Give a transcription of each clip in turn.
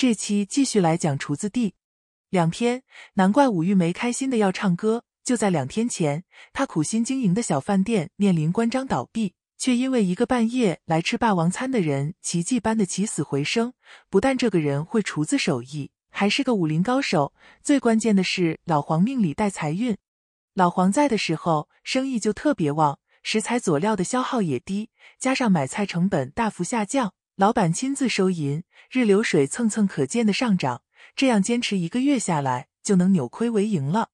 这期继续来讲厨子地，两天难怪武玉梅开心的要唱歌。就在两天前，她苦心经营的小饭店面临关张倒闭，却因为一个半夜来吃霸王餐的人奇迹般的起死回生。不但这个人会厨子手艺，还是个武林高手。最关键的是，老黄命里带财运，老黄在的时候，生意就特别旺，食材佐料的消耗也低，加上买菜成本大幅下降。老板亲自收银，日流水蹭蹭可见的上涨，这样坚持一个月下来就能扭亏为盈了。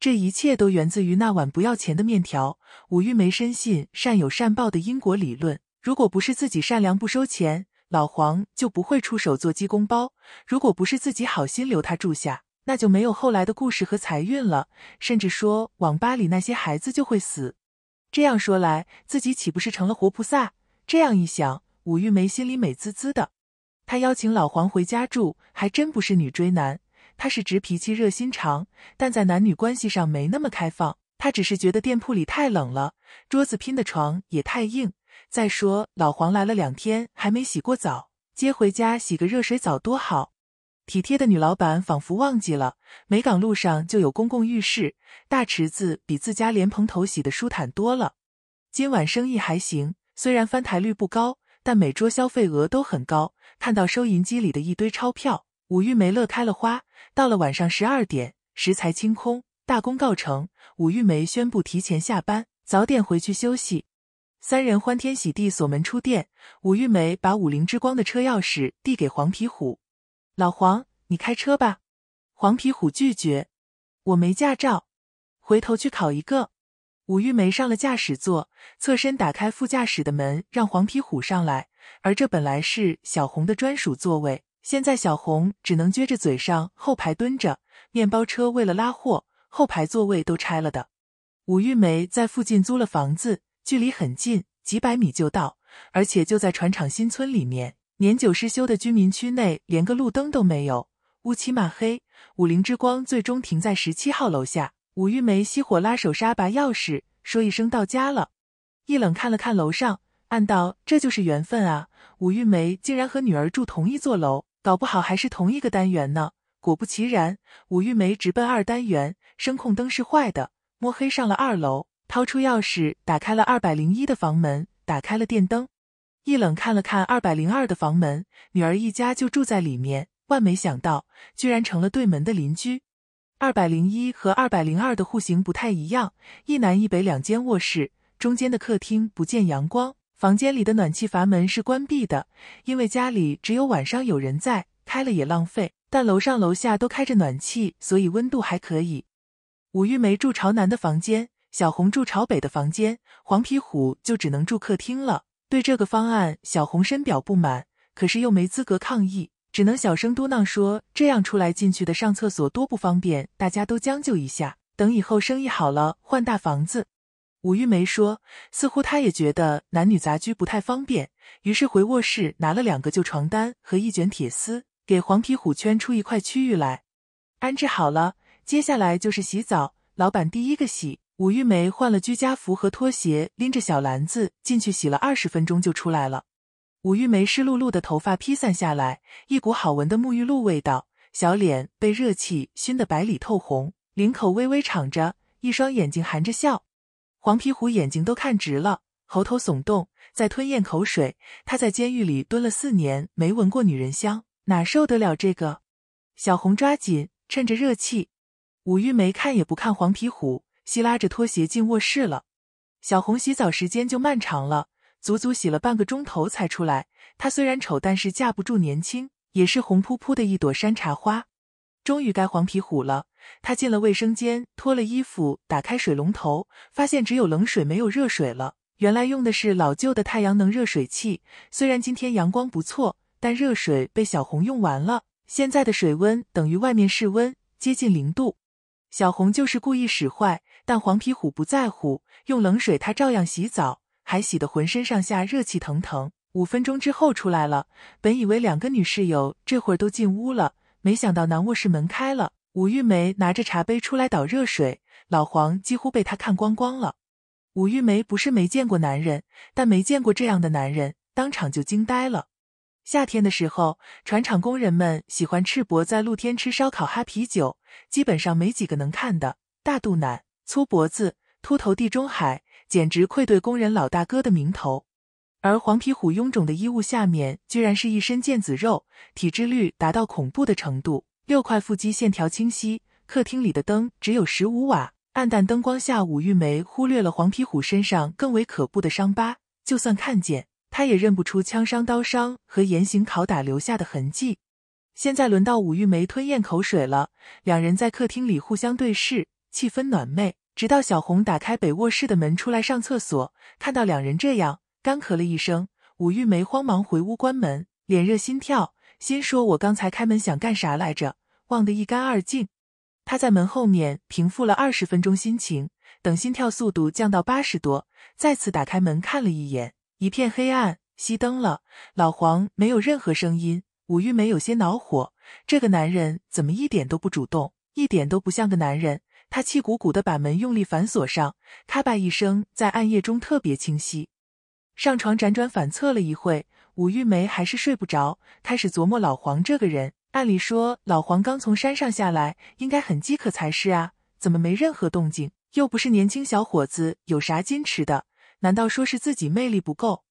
这一切都源自于那碗不要钱的面条。武玉梅深信善有善报的因果理论，如果不是自己善良不收钱，老黄就不会出手做鸡公煲；如果不是自己好心留他住下，那就没有后来的故事和财运了。甚至说，网吧里那些孩子就会死。这样说来，自己岂不是成了活菩萨？这样一想。武玉梅心里美滋滋的，她邀请老黄回家住，还真不是女追男，她是直脾气、热心肠，但在男女关系上没那么开放。她只是觉得店铺里太冷了，桌子拼的床也太硬。再说老黄来了两天还没洗过澡，接回家洗个热水澡多好。体贴的女老板仿佛忘记了，梅岗路上就有公共浴室，大池子比自家莲蓬头洗的舒坦多了。今晚生意还行，虽然翻台率不高。但每桌消费额都很高，看到收银机里的一堆钞票，武玉梅乐开了花。到了晚上十二点，食材清空，大功告成，武玉梅宣布提前下班，早点回去休息。三人欢天喜地锁门出店。武玉梅把五菱之光的车钥匙递给黄皮虎：“老黄，你开车吧。”黄皮虎拒绝：“我没驾照，回头去考一个。”武玉梅上了驾驶座，侧身打开副驾驶的门，让黄皮虎上来。而这本来是小红的专属座位，现在小红只能撅着嘴上后排蹲着。面包车为了拉货，后排座位都拆了的。武玉梅在附近租了房子，距离很近，几百米就到，而且就在船厂新村里面。年久失修的居民区内连个路灯都没有，乌漆嘛黑。武菱之光最终停在十七号楼下。武玉梅熄火，拉手刹，拔钥匙，说一声“到家了”。易冷看了看楼上，暗道：“这就是缘分啊！武玉梅竟然和女儿住同一座楼，搞不好还是同一个单元呢。”果不其然，武玉梅直奔二单元，声控灯是坏的，摸黑上了二楼，掏出钥匙打开了二百零一的房门，打开了电灯。易冷看了看二百零二的房门，女儿一家就住在里面，万没想到，居然成了对门的邻居。二百零一和二百零二的户型不太一样，一南一北两间卧室，中间的客厅不见阳光。房间里的暖气阀门是关闭的，因为家里只有晚上有人在，开了也浪费。但楼上楼下都开着暖气，所以温度还可以。武玉梅住朝南的房间，小红住朝北的房间，黄皮虎就只能住客厅了。对这个方案，小红深表不满，可是又没资格抗议。只能小声嘟囔说：“这样出来进去的上厕所多不方便，大家都将就一下。等以后生意好了，换大房子。”武玉梅说，似乎她也觉得男女杂居不太方便，于是回卧室拿了两个旧床单和一卷铁丝，给黄皮虎圈出一块区域来，安置好了。接下来就是洗澡，老板第一个洗。武玉梅换了居家服和拖鞋，拎着小篮子进去洗了二十分钟就出来了。武玉梅湿漉漉的头发披散下来，一股好闻的沐浴露味道，小脸被热气熏得白里透红，领口微微敞着，一双眼睛含着笑。黄皮虎眼睛都看直了，喉头耸动，在吞咽口水。他在监狱里蹲了四年，没闻过女人香，哪受得了这个？小红抓紧，趁着热气，武玉梅看也不看黄皮虎，稀拉着拖鞋进卧室了。小红洗澡时间就漫长了。足足洗了半个钟头才出来。它虽然丑，但是架不住年轻，也是红扑扑的一朵山茶花。终于该黄皮虎了。他进了卫生间，脱了衣服，打开水龙头，发现只有冷水，没有热水了。原来用的是老旧的太阳能热水器。虽然今天阳光不错，但热水被小红用完了。现在的水温等于外面室温，接近零度。小红就是故意使坏，但黄皮虎不在乎，用冷水他照样洗澡。还洗得浑身上下热气腾腾，五分钟之后出来了。本以为两个女室友这会儿都进屋了，没想到男卧室门开了，武玉梅拿着茶杯出来倒热水，老黄几乎被她看光光了。武玉梅不是没见过男人，但没见过这样的男人，当场就惊呆了。夏天的时候，船厂工人们喜欢赤膊在露天吃烧烤、喝啤酒，基本上没几个能看的，大肚腩、粗脖子、秃头、地中海。简直愧对工人老大哥的名头，而黄皮虎臃肿的衣物下面，居然是一身腱子肉，体脂率达到恐怖的程度。六块腹肌线条清晰。客厅里的灯只有十五瓦，暗淡灯光下，武玉梅忽略了黄皮虎身上更为可怖的伤疤。就算看见，她也认不出枪伤、刀伤和严刑拷打留下的痕迹。现在轮到武玉梅吞咽口水了。两人在客厅里互相对视，气氛暖昧。直到小红打开北卧室的门出来上厕所，看到两人这样，干咳了一声。武玉梅慌忙回屋关门，脸热心跳，心说：“我刚才开门想干啥来着？忘得一干二净。”她在门后面平复了二十分钟心情，等心跳速度降到八十多，再次打开门看了一眼，一片黑暗，熄灯了。老黄没有任何声音，武玉梅有些恼火，这个男人怎么一点都不主动，一点都不像个男人。他气鼓鼓地把门用力反锁上，咔吧一声，在暗夜中特别清晰。上床辗转反侧了一会，武玉梅还是睡不着，开始琢磨老黄这个人。按理说，老黄刚从山上下来，应该很饥渴才是啊，怎么没任何动静？又不是年轻小伙子，有啥矜持的？难道说是自己魅力不够？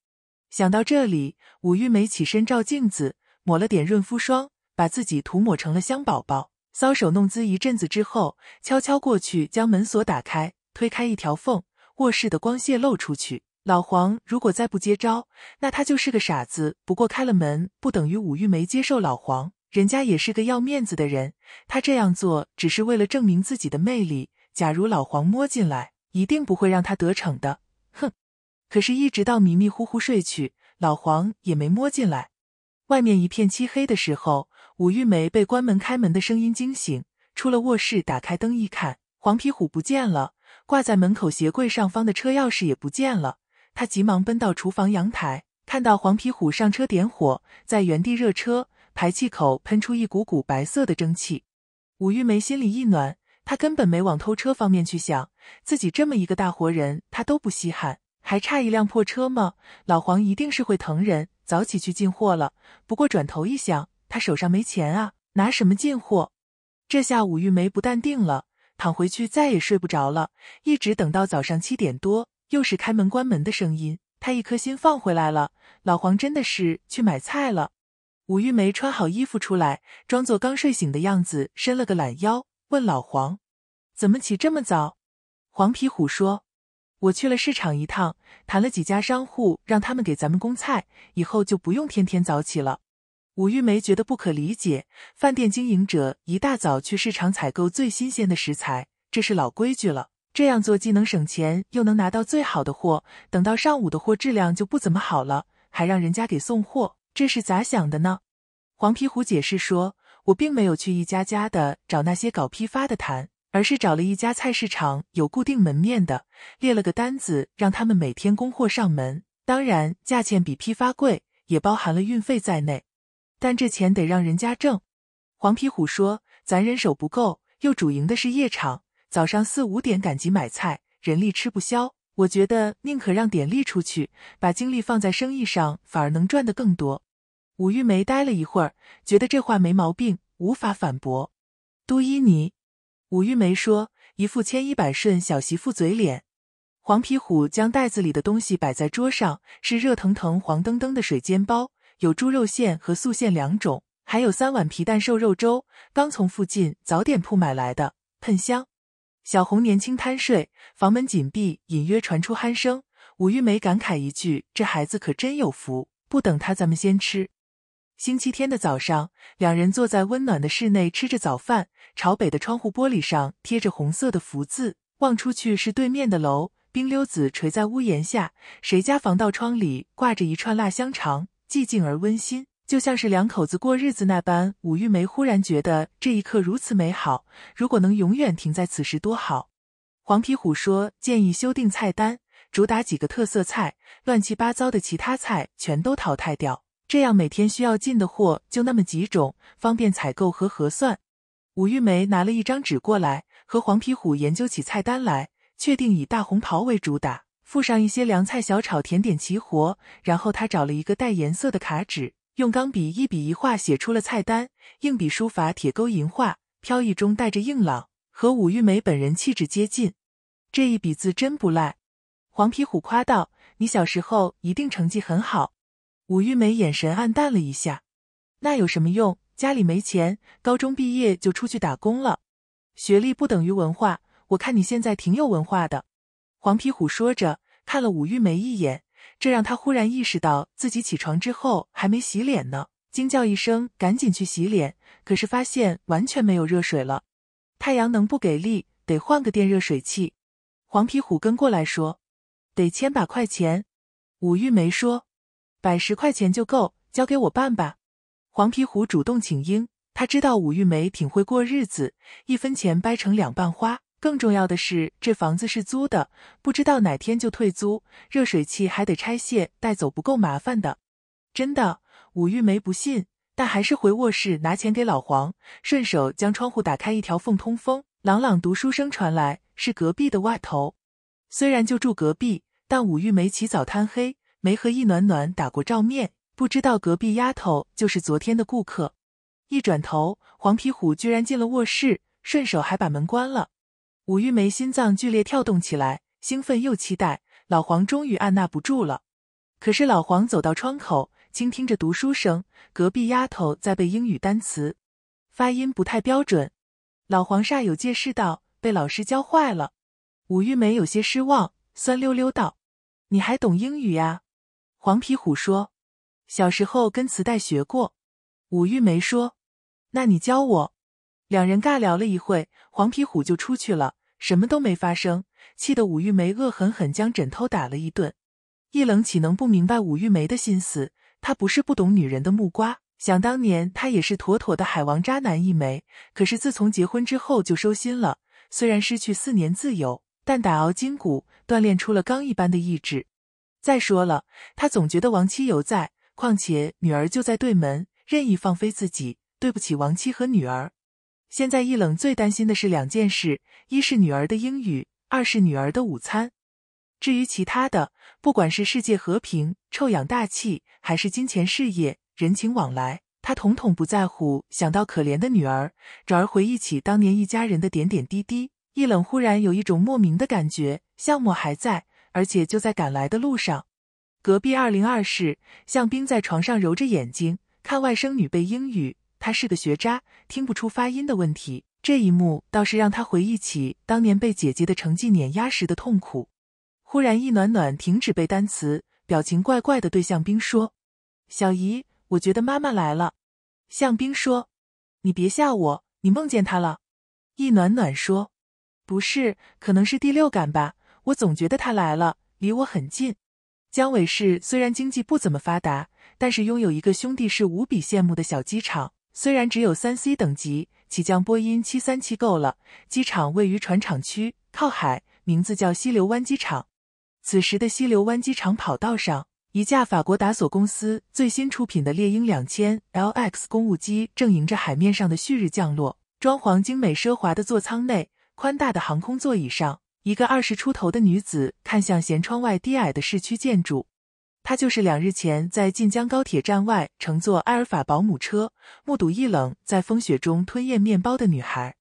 想到这里，武玉梅起身照镜子，抹了点润肤霜，把自己涂抹成了香宝宝。搔首弄姿一阵子之后，悄悄过去将门锁打开，推开一条缝，卧室的光泄露出去。老黄如果再不接招，那他就是个傻子。不过开了门不等于武玉梅接受老黄，人家也是个要面子的人，他这样做只是为了证明自己的魅力。假如老黄摸进来，一定不会让他得逞的。哼！可是，一直到迷迷糊糊睡去，老黄也没摸进来。外面一片漆黑的时候。武玉梅被关门开门的声音惊醒，出了卧室，打开灯一看，黄皮虎不见了，挂在门口鞋柜上方的车钥匙也不见了。她急忙奔到厨房阳台，看到黄皮虎上车点火，在原地热车，排气口喷出一股股白色的蒸汽。武玉梅心里一暖，她根本没往偷车方面去想，自己这么一个大活人，她都不稀罕，还差一辆破车吗？老黄一定是会疼人，早起去进货了。不过转头一想，他手上没钱啊，拿什么进货？这下武玉梅不淡定了，躺回去再也睡不着了，一直等到早上七点多，又是开门关门的声音。她一颗心放回来了，老黄真的是去买菜了。武玉梅穿好衣服出来，装作刚睡醒的样子，伸了个懒腰，问老黄：“怎么起这么早？”黄皮虎说：“我去了市场一趟，谈了几家商户，让他们给咱们供菜，以后就不用天天早起了。”武玉梅觉得不可理解，饭店经营者一大早去市场采购最新鲜的食材，这是老规矩了。这样做既能省钱，又能拿到最好的货。等到上午的货质量就不怎么好了，还让人家给送货，这是咋想的呢？黄皮虎解释说：“我并没有去一家家的找那些搞批发的谈，而是找了一家菜市场有固定门面的，列了个单子，让他们每天供货上门。当然，价钱比批发贵，也包含了运费在内。”但这钱得让人家挣，黄皮虎说：“咱人手不够，又主营的是夜场，早上四五点赶集买菜，人力吃不消。我觉得宁可让点力出去，把精力放在生意上，反而能赚的更多。”武玉梅呆了一会儿，觉得这话没毛病，无法反驳。都依你，武玉梅说，一副千依百顺小媳妇嘴脸。黄皮虎将袋子里的东西摆在桌上，是热腾腾、黄澄澄的水煎包。有猪肉馅和素馅两种，还有三碗皮蛋瘦肉粥，刚从附近早点铺买来的，喷香。小红年轻贪睡，房门紧闭，隐约传出鼾声。武玉梅感慨一句：“这孩子可真有福。”不等他，咱们先吃。星期天的早上，两人坐在温暖的室内吃着早饭，朝北的窗户玻璃上贴着红色的福字，望出去是对面的楼，冰溜子垂在屋檐下，谁家防盗窗里挂着一串腊香肠。寂静而温馨，就像是两口子过日子那般。武玉梅忽然觉得这一刻如此美好，如果能永远停在此时多好。黄皮虎说：“建议修订菜单，主打几个特色菜，乱七八糟的其他菜全都淘汰掉。这样每天需要进的货就那么几种，方便采购和核算。”武玉梅拿了一张纸过来，和黄皮虎研究起菜单来，确定以大红袍为主打。附上一些凉菜、小炒、甜点齐活。然后他找了一个带颜色的卡纸，用钢笔一笔一画写出了菜单，硬笔书法，铁钩银画，飘逸中带着硬朗，和武玉梅本人气质接近。这一笔字真不赖，黄皮虎夸道：“你小时候一定成绩很好。”武玉梅眼神暗淡了一下：“那有什么用？家里没钱，高中毕业就出去打工了。学历不等于文化，我看你现在挺有文化的。”黄皮虎说着。看了武玉梅一眼，这让她忽然意识到自己起床之后还没洗脸呢，惊叫一声，赶紧去洗脸。可是发现完全没有热水了，太阳能不给力，得换个电热水器。黄皮虎跟过来说：“得千把块钱。”武玉梅说：“百十块钱就够，交给我办吧。”黄皮虎主动请缨，他知道武玉梅挺会过日子，一分钱掰成两半花。更重要的是，这房子是租的，不知道哪天就退租，热水器还得拆卸带走，不够麻烦的。真的，武玉梅不信，但还是回卧室拿钱给老黄，顺手将窗户打开一条缝通风。朗朗读书声传来，是隔壁的外头。虽然就住隔壁，但武玉梅起早贪黑，没和易暖暖打过照面，不知道隔壁丫头就是昨天的顾客。一转头，黄皮虎居然进了卧室，顺手还把门关了。武玉梅心脏剧烈跳动起来，兴奋又期待。老黄终于按捺不住了。可是老黄走到窗口，倾听着读书声，隔壁丫头在背英语单词，发音不太标准。老黄煞有介事道：“被老师教坏了。”武玉梅有些失望，酸溜溜道：“你还懂英语呀？”黄皮虎说：“小时候跟磁带学过。”武玉梅说：“那你教我。”两人尬聊了一会，黄皮虎就出去了，什么都没发生。气得武玉梅恶狠狠将枕头打了一顿。易冷岂能不明白武玉梅的心思？他不是不懂女人的木瓜。想当年他也是妥妥的海王渣男一枚，可是自从结婚之后就收心了。虽然失去四年自由，但打熬筋骨，锻炼出了钢一般的意志。再说了，他总觉得亡妻犹在，况且女儿就在对门，任意放飞自己，对不起亡妻和女儿。现在易冷最担心的是两件事，一是女儿的英语，二是女儿的午餐。至于其他的，不管是世界和平、臭氧大气，还是金钱事业、人情往来，他统统不在乎。想到可怜的女儿，转而回忆起当年一家人的点点滴滴。易冷忽然有一种莫名的感觉，项目还在，而且就在赶来的路上。隔壁二零二室，向冰在床上揉着眼睛，看外甥女背英语。他是个学渣，听不出发音的问题。这一幕倒是让他回忆起当年被姐姐的成绩碾压时的痛苦。忽然，易暖暖停止背单词，表情怪怪的对向冰说：“小姨，我觉得妈妈来了。”向冰说：“你别吓我，你梦见她了。”易暖暖说：“不是，可能是第六感吧，我总觉得她来了，离我很近。”江尾市虽然经济不怎么发达，但是拥有一个兄弟是无比羡慕的小机场。虽然只有三 C 等级，起降波音七三七够了。机场位于船厂区，靠海，名字叫溪流湾机场。此时的溪流湾机场跑道上，一架法国达索公司最新出品的猎鹰两千 LX 公务机正迎着海面上的旭日降落。装潢精美奢华的座舱内，宽大的航空座椅上，一个二十出头的女子看向舷窗外低矮的市区建筑。她就是两日前在晋江高铁站外乘坐埃尔法保姆车，目睹一冷在风雪中吞咽面包的女孩。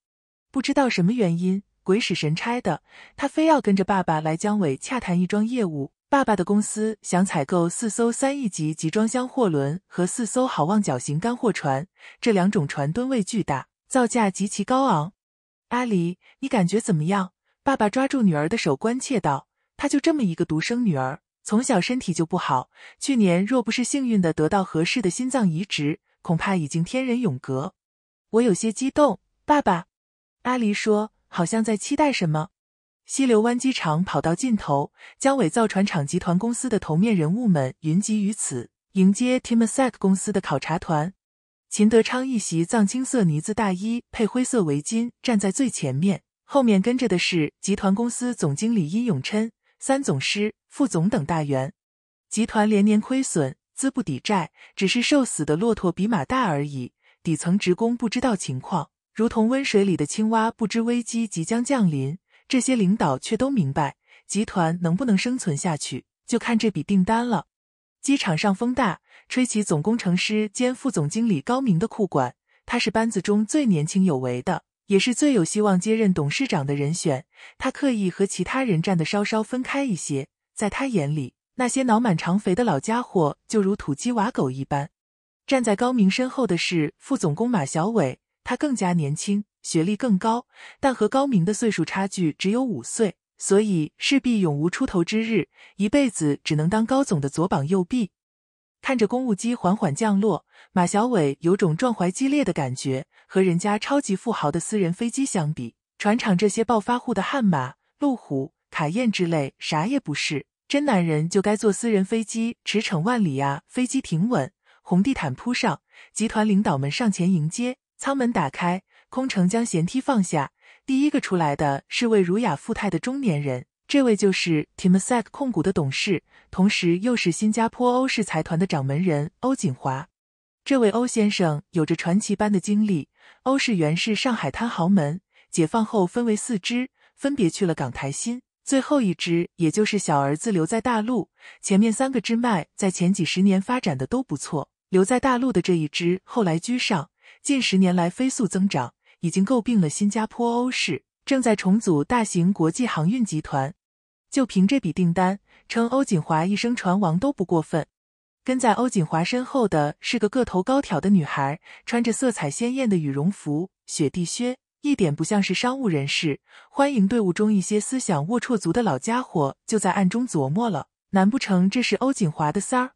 不知道什么原因，鬼使神差的，她非要跟着爸爸来江尾洽谈一桩业务。爸爸的公司想采购四艘三亿级集装箱货轮和四艘好望角型干货船，这两种船吨位巨大，造价极其高昂。阿离，你感觉怎么样？爸爸抓住女儿的手，关切道：“她就这么一个独生女儿。”从小身体就不好，去年若不是幸运的得到合适的心脏移植，恐怕已经天人永隔。我有些激动，爸爸，阿离说，好像在期待什么。溪流湾机场跑道尽头，江伟造船厂集团公司的头面人物们云集于此，迎接 Timasak 公司的考察团。秦德昌一袭藏青色呢子大衣配灰色围巾，站在最前面，后面跟着的是集团公司总经理殷永琛。三总师、副总等大员，集团连年亏损，资不抵债，只是瘦死的骆驼比马大而已。底层职工不知道情况，如同温水里的青蛙，不知危机即将降临。这些领导却都明白，集团能不能生存下去，就看这笔订单了。机场上风大，吹起总工程师兼副总经理高明的裤管。他是班子中最年轻有为的。也是最有希望接任董事长的人选。他刻意和其他人站的稍稍分开一些，在他眼里，那些脑满肠肥的老家伙就如土鸡瓦狗一般。站在高明身后的是副总工马小伟，他更加年轻，学历更高，但和高明的岁数差距只有五岁，所以势必永无出头之日，一辈子只能当高总的左膀右臂。看着公务机缓缓降落，马小伟有种壮怀激烈的感觉。和人家超级富豪的私人飞机相比，船厂这些暴发户的悍马、路虎、卡宴之类，啥也不是。真男人就该坐私人飞机驰骋万里啊！飞机停稳，红地毯铺上，集团领导们上前迎接。舱门打开，空乘将舷梯放下。第一个出来的是位儒雅富态的中年人，这位就是 t i m a s k 控股的董事，同时又是新加坡欧氏财团的掌门人欧锦华。这位欧先生有着传奇般的经历。欧氏原是上海滩豪门，解放后分为四支，分别去了港、台、新。最后一支，也就是小儿子留在大陆。前面三个支脉在前几十年发展的都不错，留在大陆的这一支后来居上，近十年来飞速增长，已经诟病了新加坡欧氏，正在重组大型国际航运集团。就凭这笔订单，称欧锦华一生船王都不过分。跟在欧锦华身后的是个个头高挑的女孩，穿着色彩鲜艳的羽绒服、雪地靴，一点不像是商务人士。欢迎队伍中一些思想龌龊族的老家伙就在暗中琢磨了：难不成这是欧锦华的三儿？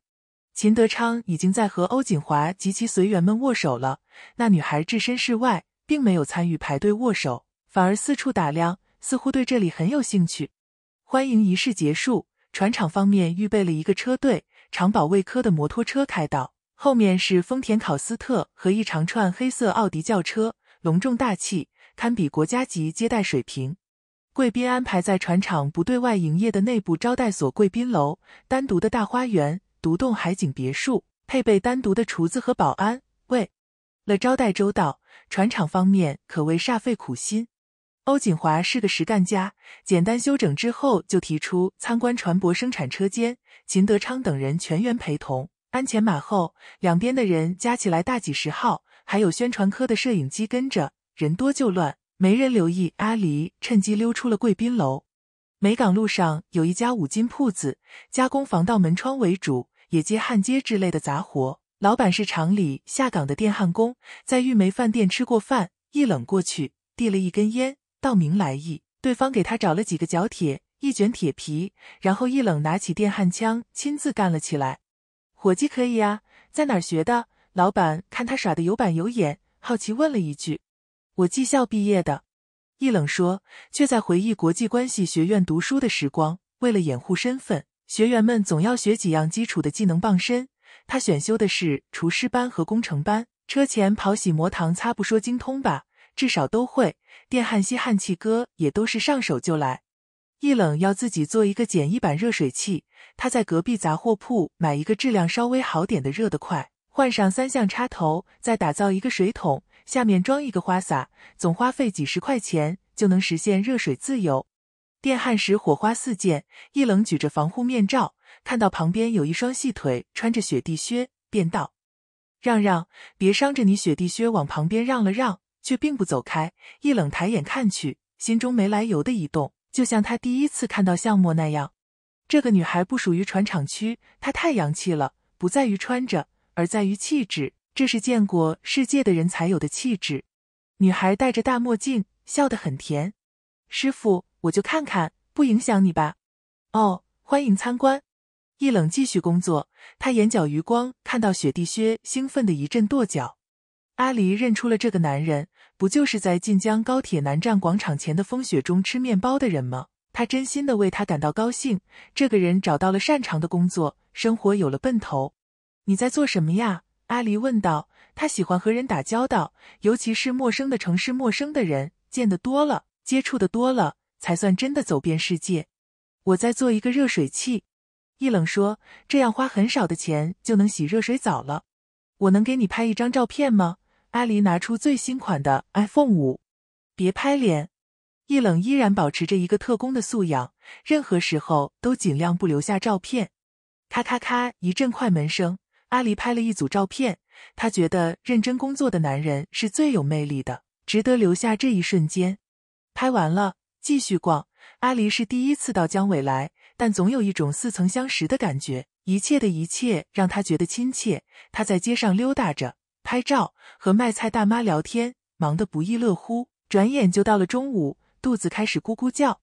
秦德昌已经在和欧锦华及其随员们握手了，那女孩置身事外，并没有参与排队握手，反而四处打量，似乎对这里很有兴趣。欢迎仪式结束，船厂方面预备了一个车队。长保卫科的摩托车开道，后面是丰田考斯特和一长串黑色奥迪轿车，隆重大气，堪比国家级接待水平。贵宾安排在船厂不对外营业的内部招待所贵宾楼，单独的大花园，独栋海景别墅，配备单独的厨子和保安。为了招待周到，船厂方面可谓煞费苦心。欧锦华是个实干家，简单修整之后就提出参观船舶生产车间。秦德昌等人全员陪同，鞍前马后，两边的人加起来大几十号，还有宣传科的摄影机跟着，人多就乱，没人留意。阿离趁机溜出了贵宾楼。梅港路上有一家五金铺子，加工防盗门窗为主，也接焊接之类的杂活。老板是厂里下岗的电焊工，在玉梅饭店吃过饭，一冷过去，递了一根烟。道明来意，对方给他找了几个角铁，一卷铁皮，然后一冷拿起电焊枪，亲自干了起来。伙计，可以啊，在哪儿学的？老板看他耍的有板有眼，好奇问了一句。我技校毕业的，一冷说，却在回忆国际关系学院读书的时光。为了掩护身份，学员们总要学几样基础的技能傍身。他选修的是厨师班和工程班，车前刨洗磨糖擦，不说精通吧。至少都会，电焊、吸焊器哥也都是上手就来。一冷要自己做一个简易版热水器，他在隔壁杂货铺买一个质量稍微好点的热得快，换上三相插头，再打造一个水桶，下面装一个花洒，总花费几十块钱就能实现热水自由。电焊时火花四溅，一冷举着防护面罩，看到旁边有一双细腿穿着雪地靴，便道：“让让，别伤着你雪地靴，往旁边让了让。”却并不走开。易冷抬眼看去，心中没来由的一动，就像他第一次看到项墨那样。这个女孩不属于船厂区，她太洋气了，不在于穿着，而在于气质。这是见过世界的人才有的气质。女孩戴着大墨镜，笑得很甜。师傅，我就看看，不影响你吧？哦，欢迎参观。易冷继续工作，他眼角余光看到雪地靴，兴奋的一阵跺脚。阿离认出了这个男人。不就是在晋江高铁南站广场前的风雪中吃面包的人吗？他真心的为他感到高兴。这个人找到了擅长的工作，生活有了奔头。你在做什么呀？阿离问道。他喜欢和人打交道，尤其是陌生的城市、陌生的人，见得多了，接触的多了，才算真的走遍世界。我在做一个热水器。一冷说：“这样花很少的钱就能洗热水澡了。”我能给你拍一张照片吗？阿离拿出最新款的 iPhone 五，别拍脸。易冷依然保持着一个特工的素养，任何时候都尽量不留下照片。咔咔咔，一阵快门声，阿离拍了一组照片。他觉得认真工作的男人是最有魅力的，值得留下这一瞬间。拍完了，继续逛。阿离是第一次到江尾来，但总有一种似曾相识的感觉。一切的一切让他觉得亲切。他在街上溜达着。拍照和卖菜大妈聊天，忙得不亦乐乎。转眼就到了中午，肚子开始咕咕叫。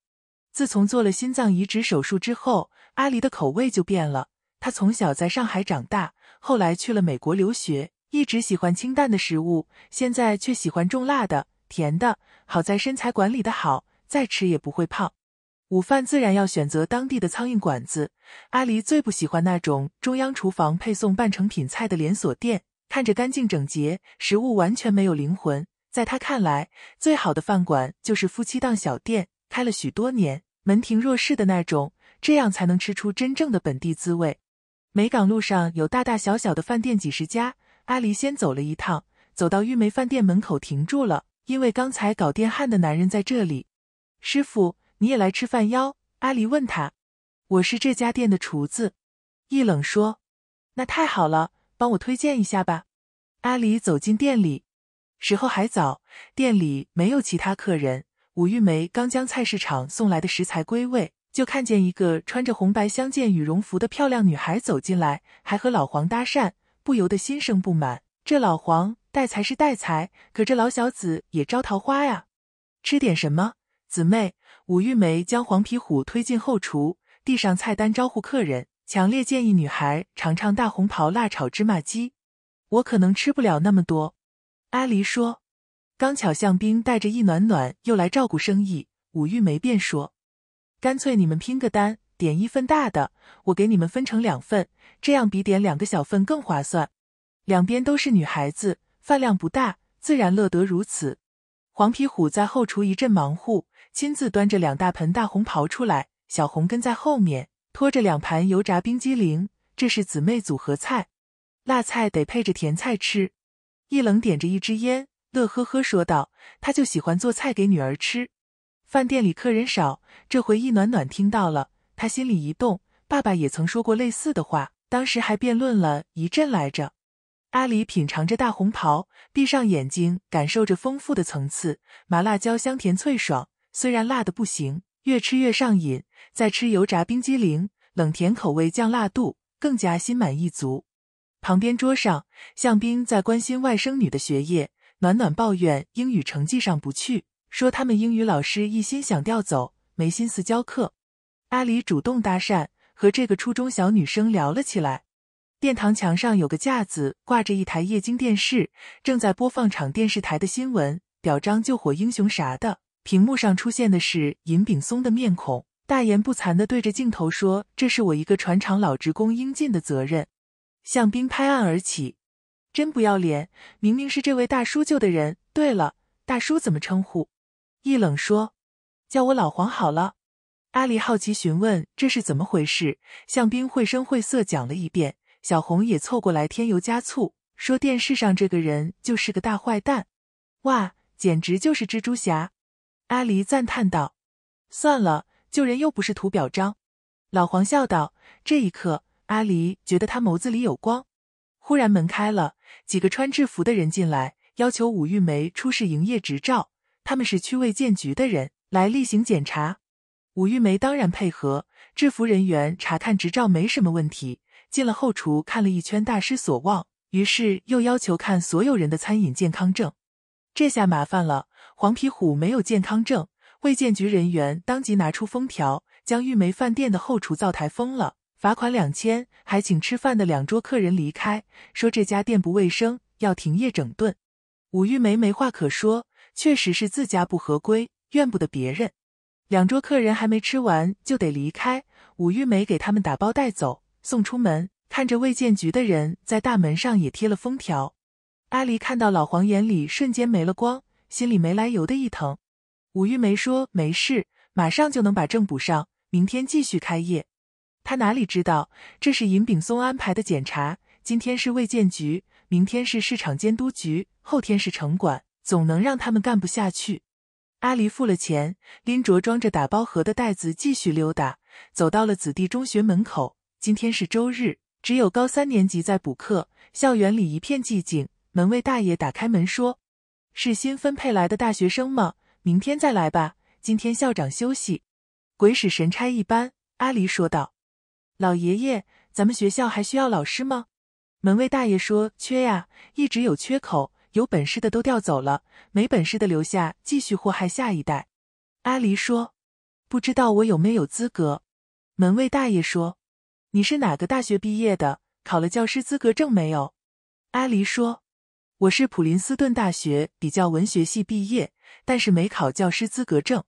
自从做了心脏移植手术之后，阿离的口味就变了。他从小在上海长大，后来去了美国留学，一直喜欢清淡的食物，现在却喜欢重辣的、甜的。好在身材管理得好，再吃也不会胖。午饭自然要选择当地的苍蝇馆子。阿离最不喜欢那种中央厨房配送半成品菜的连锁店。看着干净整洁，食物完全没有灵魂。在他看来，最好的饭馆就是夫妻档小店，开了许多年，门庭若市的那种，这样才能吃出真正的本地滋味。梅港路上有大大小小的饭店几十家，阿离先走了一趟，走到玉梅饭店门口停住了，因为刚才搞电焊的男人在这里。师傅，你也来吃饭哟？阿离问他。我是这家店的厨子，易冷说。那太好了。帮我推荐一下吧。阿离走进店里，时候还早，店里没有其他客人。武玉梅刚将菜市场送来的食材归位，就看见一个穿着红白相间羽绒服的漂亮女孩走进来，还和老黄搭讪，不由得心生不满。这老黄带财是带财，可这老小子也招桃花呀。吃点什么，姊妹？武玉梅将黄皮虎推进后厨，递上菜单招呼客人。强烈建议女孩尝尝大红袍辣炒芝麻鸡，我可能吃不了那么多。阿狸说：“刚巧向兵带着易暖暖又来照顾生意。”武玉梅便说：“干脆你们拼个单，点一份大的，我给你们分成两份，这样比点两个小份更划算。”两边都是女孩子，饭量不大，自然乐得如此。黄皮虎在后厨一阵忙活，亲自端着两大盆大红袍出来，小红跟在后面。拖着两盘油炸冰激凌，这是姊妹组合菜，辣菜得配着甜菜吃。一冷点着一支烟，乐呵呵说道：“他就喜欢做菜给女儿吃。”饭店里客人少，这回易暖暖听到了，他心里一动，爸爸也曾说过类似的话，当时还辩论了一阵来着。阿里品尝着大红袍，闭上眼睛感受着丰富的层次，麻辣椒香甜脆爽，虽然辣的不行。越吃越上瘾，再吃油炸冰激凌、冷甜口味酱辣度，更加心满意足。旁边桌上，向冰在关心外甥女的学业，暖暖抱怨英语成绩上不去，说他们英语老师一心想调走，没心思教课。阿离主动搭讪，和这个初中小女生聊了起来。殿堂墙上有个架子，挂着一台液晶电视，正在播放场电视台的新闻，表彰救火英雄啥的。屏幕上出现的是尹炳松的面孔，大言不惭的对着镜头说：“这是我一个船厂老职工应尽的责任。”向兵拍案而起：“真不要脸！明明是这位大叔救的人。”对了，大叔怎么称呼？易冷说：“叫我老黄好了。”阿离好奇询问：“这是怎么回事？”向兵绘声绘色讲了一遍。小红也凑过来添油加醋说：“电视上这个人就是个大坏蛋，哇，简直就是蜘蛛侠！”阿离赞叹道：“算了，救人又不是图表彰。”老黄笑道。这一刻，阿离觉得他眸子里有光。忽然，门开了，几个穿制服的人进来，要求武玉梅出示营业执照。他们是区卫健局的人，来例行检查。武玉梅当然配合。制服人员查看执照没什么问题，进了后厨看了一圈，大失所望，于是又要求看所有人的餐饮健康证。这下麻烦了。黄皮虎没有健康证，卫健局人员当即拿出封条，将玉梅饭店的后厨灶台封了，罚款两千，还请吃饭的两桌客人离开，说这家店不卫生，要停业整顿。武玉梅没话可说，确实是自家不合规，怨不得别人。两桌客人还没吃完就得离开，武玉梅给他们打包带走，送出门，看着卫健局的人在大门上也贴了封条。阿离看到老黄眼里瞬间没了光。心里没来由的一疼，武玉梅说：“没事，马上就能把证补上，明天继续开业。”她哪里知道，这是尹炳松安排的检查，今天是卫健局，明天是市场监督局，后天是城管，总能让他们干不下去。阿离付了钱，拎着装着打包盒的袋子继续溜达，走到了子弟中学门口。今天是周日，只有高三年级在补课，校园里一片寂静。门卫大爷打开门说。是新分配来的大学生吗？明天再来吧。今天校长休息。鬼使神差一班，阿离说道：“老爷爷，咱们学校还需要老师吗？”门卫大爷说：“缺呀，一直有缺口，有本事的都调走了，没本事的留下继续祸害下一代。”阿离说：“不知道我有没有资格？”门卫大爷说：“你是哪个大学毕业的？考了教师资格证没有？”阿离说。我是普林斯顿大学比较文学系毕业，但是没考教师资格证。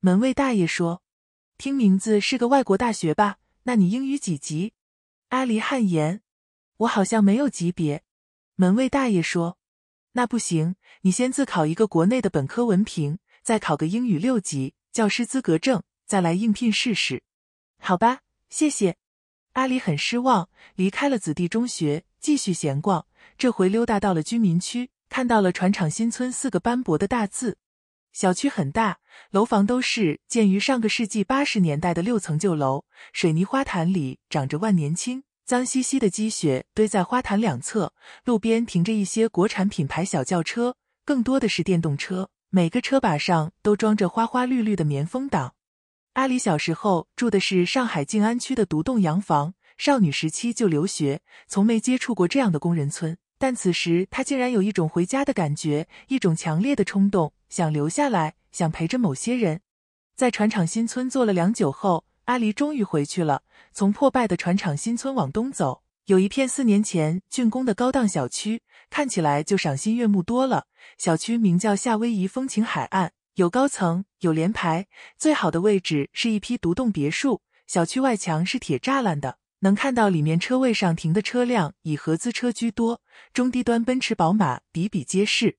门卫大爷说：“听名字是个外国大学吧？那你英语几级？”阿离汗颜：“我好像没有级别。”门卫大爷说：“那不行，你先自考一个国内的本科文凭，再考个英语六级、教师资格证，再来应聘试试。”好吧，谢谢。阿离很失望，离开了子弟中学，继续闲逛。这回溜达到了居民区，看到了“船厂新村”四个斑驳的大字。小区很大，楼房都是建于上个世纪八十年代的六层旧楼。水泥花坛里长着万年青，脏兮兮的积雪堆在花坛两侧。路边停着一些国产品牌小轿车，更多的是电动车，每个车把上都装着花花绿绿的棉风挡。阿里小时候住的是上海静安区的独栋洋房。少女时期就留学，从没接触过这样的工人村。但此时，她竟然有一种回家的感觉，一种强烈的冲动，想留下来，想陪着某些人。在船厂新村坐了良久后，阿离终于回去了。从破败的船厂新村往东走，有一片四年前竣工的高档小区，看起来就赏心悦目多了。小区名叫夏威夷风情海岸，有高层，有联排，最好的位置是一批独栋别墅。小区外墙是铁栅栏的。能看到里面车位上停的车辆以合资车居多，中低端奔驰、宝马比比皆是。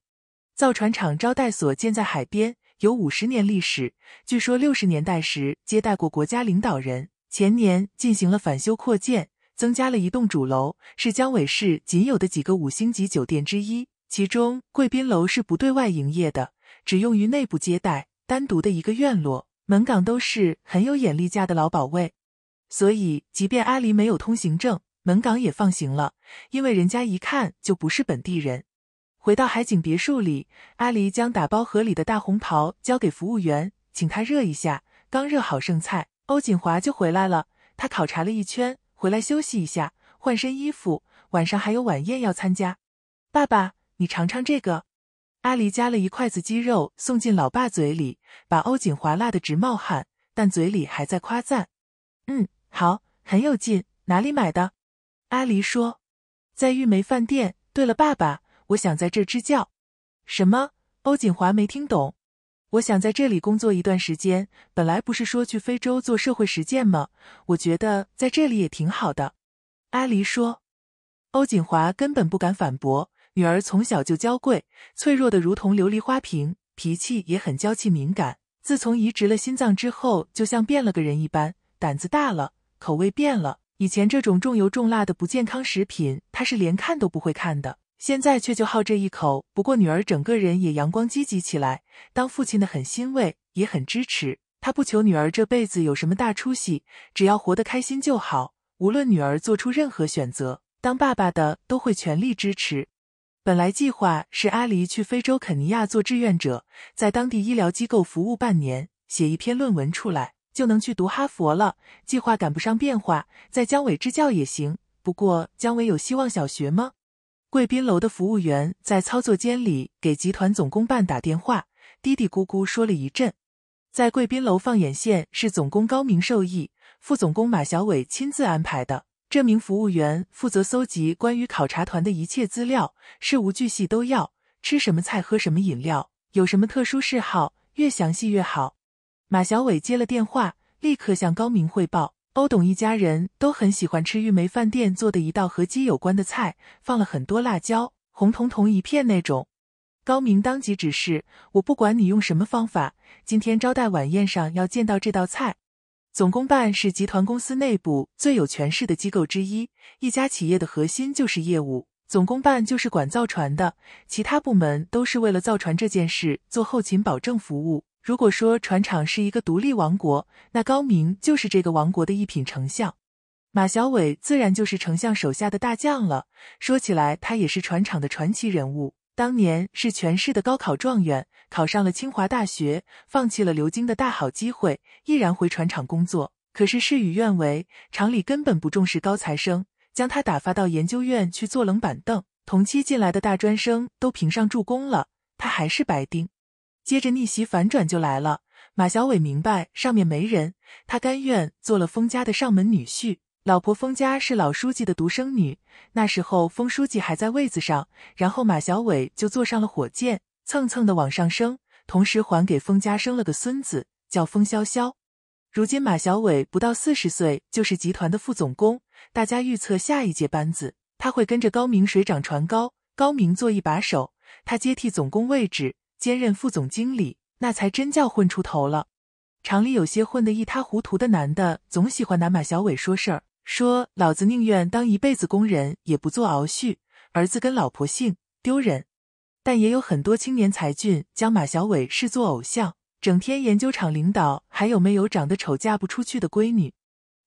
造船厂招待所建在海边，有五十年历史，据说六十年代时接待过国家领导人。前年进行了返修扩建，增加了一栋主楼，是江尾市仅有的几个五星级酒店之一。其中贵宾楼是不对外营业的，只用于内部接待，单独的一个院落，门岗都是很有眼力价的老保卫。所以，即便阿离没有通行证，门岗也放行了，因为人家一看就不是本地人。回到海景别墅里，阿离将打包盒里的大红袍交给服务员，请他热一下。刚热好剩菜，欧锦华就回来了。他考察了一圈，回来休息一下，换身衣服，晚上还有晚宴要参加。爸爸，你尝尝这个。阿离夹了一筷子鸡肉送进老爸嘴里，把欧锦华辣得直冒汗，但嘴里还在夸赞：“嗯。”好，很有劲。哪里买的？阿离说，在玉梅饭店。对了，爸爸，我想在这支教。什么？欧锦华没听懂。我想在这里工作一段时间。本来不是说去非洲做社会实践吗？我觉得在这里也挺好的。阿离说。欧锦华根本不敢反驳。女儿从小就娇贵，脆弱的如同琉璃花瓶，脾气也很娇气敏感。自从移植了心脏之后，就像变了个人一般，胆子大了。口味变了，以前这种重油重辣的不健康食品，他是连看都不会看的，现在却就好这一口。不过女儿整个人也阳光积极起来，当父亲的很欣慰，也很支持。他不求女儿这辈子有什么大出息，只要活得开心就好。无论女儿做出任何选择，当爸爸的都会全力支持。本来计划是阿离去非洲肯尼亚做志愿者，在当地医疗机构服务半年，写一篇论文出来。就能去读哈佛了。计划赶不上变化，在姜伟支教也行。不过姜伟有希望小学吗？贵宾楼的服务员在操作间里给集团总公办打电话，嘀嘀咕咕说了一阵。在贵宾楼放眼线是总工高明授意，副总工马小伟亲自安排的。这名服务员负责搜集关于考察团的一切资料，事无巨细都要。吃什么菜，喝什么饮料，有什么特殊嗜好，越详细越好。马小伟接了电话，立刻向高明汇报。欧董一家人都很喜欢吃玉梅饭店做的一道和鸡有关的菜，放了很多辣椒，红彤彤一片那种。高明当即指示：“我不管你用什么方法，今天招待晚宴上要见到这道菜。”总公办是集团公司内部最有权势的机构之一。一家企业的核心就是业务，总公办就是管造船的，其他部门都是为了造船这件事做后勤保证服务。如果说船厂是一个独立王国，那高明就是这个王国的一品丞相，马小伟自然就是丞相手下的大将了。说起来，他也是船厂的传奇人物，当年是全市的高考状元，考上了清华大学，放弃了留京的大好机会，毅然回船厂工作。可是事与愿违，厂里根本不重视高材生，将他打发到研究院去坐冷板凳。同期进来的大专生都评上助攻了，他还是白丁。接着逆袭反转就来了。马小伟明白上面没人，他甘愿做了封家的上门女婿。老婆封家是老书记的独生女，那时候封书记还在位子上。然后马小伟就坐上了火箭，蹭蹭的往上升，同时还给封家生了个孙子，叫封潇潇。如今马小伟不到四十岁，就是集团的副总工。大家预测下一届班子，他会跟着高明水涨船高，高明做一把手，他接替总工位置。兼任副总经理，那才真叫混出头了。厂里有些混得一塌糊涂的男的，总喜欢拿马小伟说事儿，说老子宁愿当一辈子工人，也不做熬婿。儿子跟老婆姓，丢人。但也有很多青年才俊将马小伟视作偶像，整天研究厂领导还有没有长得丑嫁不出去的闺女。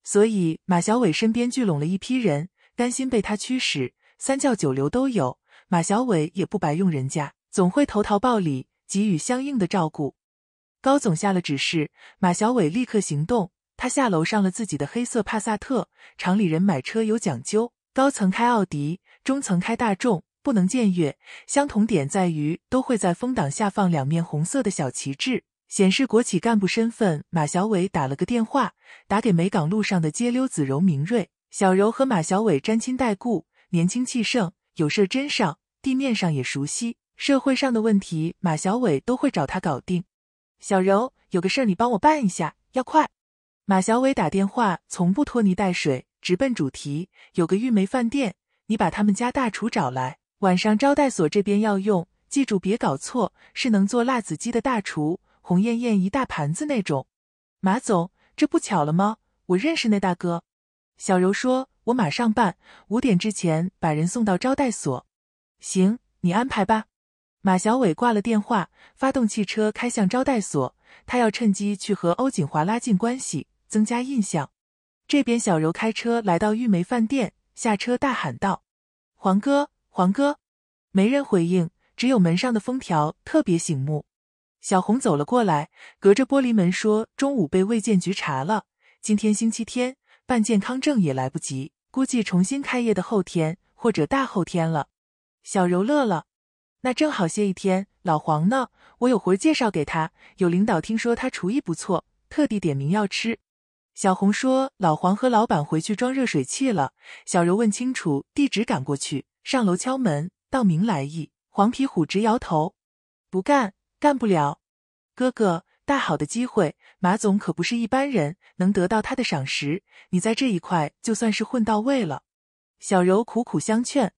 所以马小伟身边聚拢了一批人，担心被他驱使，三教九流都有。马小伟也不白用人家。总会投桃报李，给予相应的照顾。高总下了指示，马小伟立刻行动。他下楼上了自己的黑色帕萨特。厂里人买车有讲究，高层开奥迪，中层开大众，不能僭越。相同点在于，都会在风挡下放两面红色的小旗帜，显示国企干部身份。马小伟打了个电话，打给梅岗路上的街溜子柔明锐。小柔和马小伟沾亲带故，年轻气盛，有事真上，地面上也熟悉。社会上的问题，马小伟都会找他搞定。小柔，有个事儿你帮我办一下，要快。马小伟打电话从不拖泥带水，直奔主题。有个玉梅饭店，你把他们家大厨找来，晚上招待所这边要用，记住别搞错，是能做辣子鸡的大厨，红艳艳一大盘子那种。马总，这不巧了吗？我认识那大哥。小柔说：“我马上办，五点之前把人送到招待所。”行，你安排吧。马小伟挂了电话，发动汽车开向招待所。他要趁机去和欧锦华拉近关系，增加印象。这边小柔开车来到玉梅饭店，下车大喊道：“黄哥，黄哥！”没人回应，只有门上的封条特别醒目。小红走了过来，隔着玻璃门说：“中午被卫健局查了，今天星期天，办健康证也来不及，估计重新开业的后天或者大后天了。”小柔乐了。那正好歇一天，老黄呢？我有活介绍给他，有领导听说他厨艺不错，特地点名要吃。小红说老黄和老板回去装热水器了。小柔问清楚地址，赶过去，上楼敲门，道明来意。黄皮虎直摇头，不干，干不了。哥哥，大好的机会，马总可不是一般人，能得到他的赏识，你在这一块就算是混到位了。小柔苦苦相劝，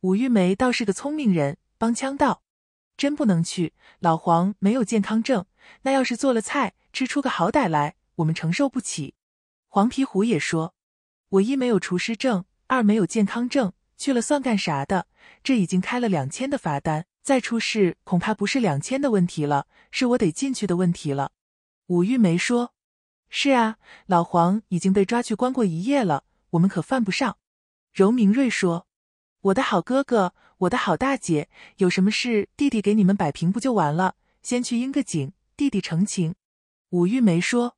武玉梅倒是个聪明人。帮腔道：“真不能去，老黄没有健康证，那要是做了菜吃出个好歹来，我们承受不起。”黄皮虎也说：“我一没有厨师证，二没有健康证，去了算干啥的？这已经开了两千的罚单，再出事恐怕不是两千的问题了，是我得进去的问题了。”武玉梅说：“是啊，老黄已经被抓去关过一夜了，我们可犯不上。”柔明瑞说：“我的好哥哥。”我的好大姐，有什么事弟弟给你们摆平不就完了？先去应个景，弟弟成情。”武玉梅说：“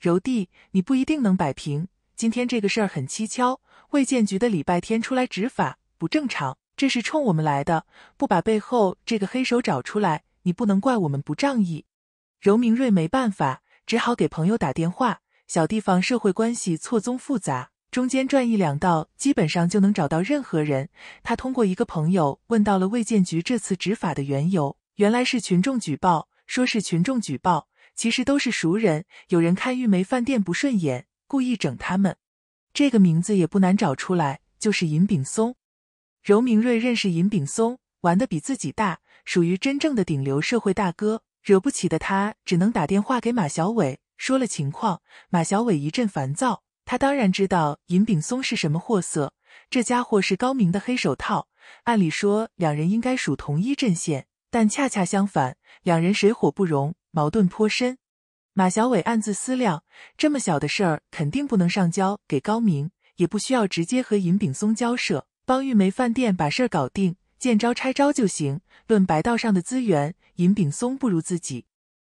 柔弟，你不一定能摆平。今天这个事儿很蹊跷，卫健局的礼拜天出来执法不正常，这是冲我们来的。不把背后这个黑手找出来，你不能怪我们不仗义。”柔明瑞没办法，只好给朋友打电话。小地方社会关系错综复杂。中间转一两道，基本上就能找到任何人。他通过一个朋友问到了卫建局这次执法的缘由，原来是群众举报，说是群众举报，其实都是熟人。有人看玉梅饭店不顺眼，故意整他们。这个名字也不难找出来，就是尹炳松。柔明瑞认识尹炳松，玩的比自己大，属于真正的顶流社会大哥，惹不起的他只能打电话给马小伟，说了情况。马小伟一阵烦躁。他当然知道尹炳松是什么货色，这家伙是高明的黑手套。按理说两人应该属同一阵线，但恰恰相反，两人水火不容，矛盾颇深。马小伟暗自思量，这么小的事儿肯定不能上交给高明，也不需要直接和尹炳松交涉，帮玉梅饭店把事儿搞定，见招拆招就行。论白道上的资源，尹炳松不如自己。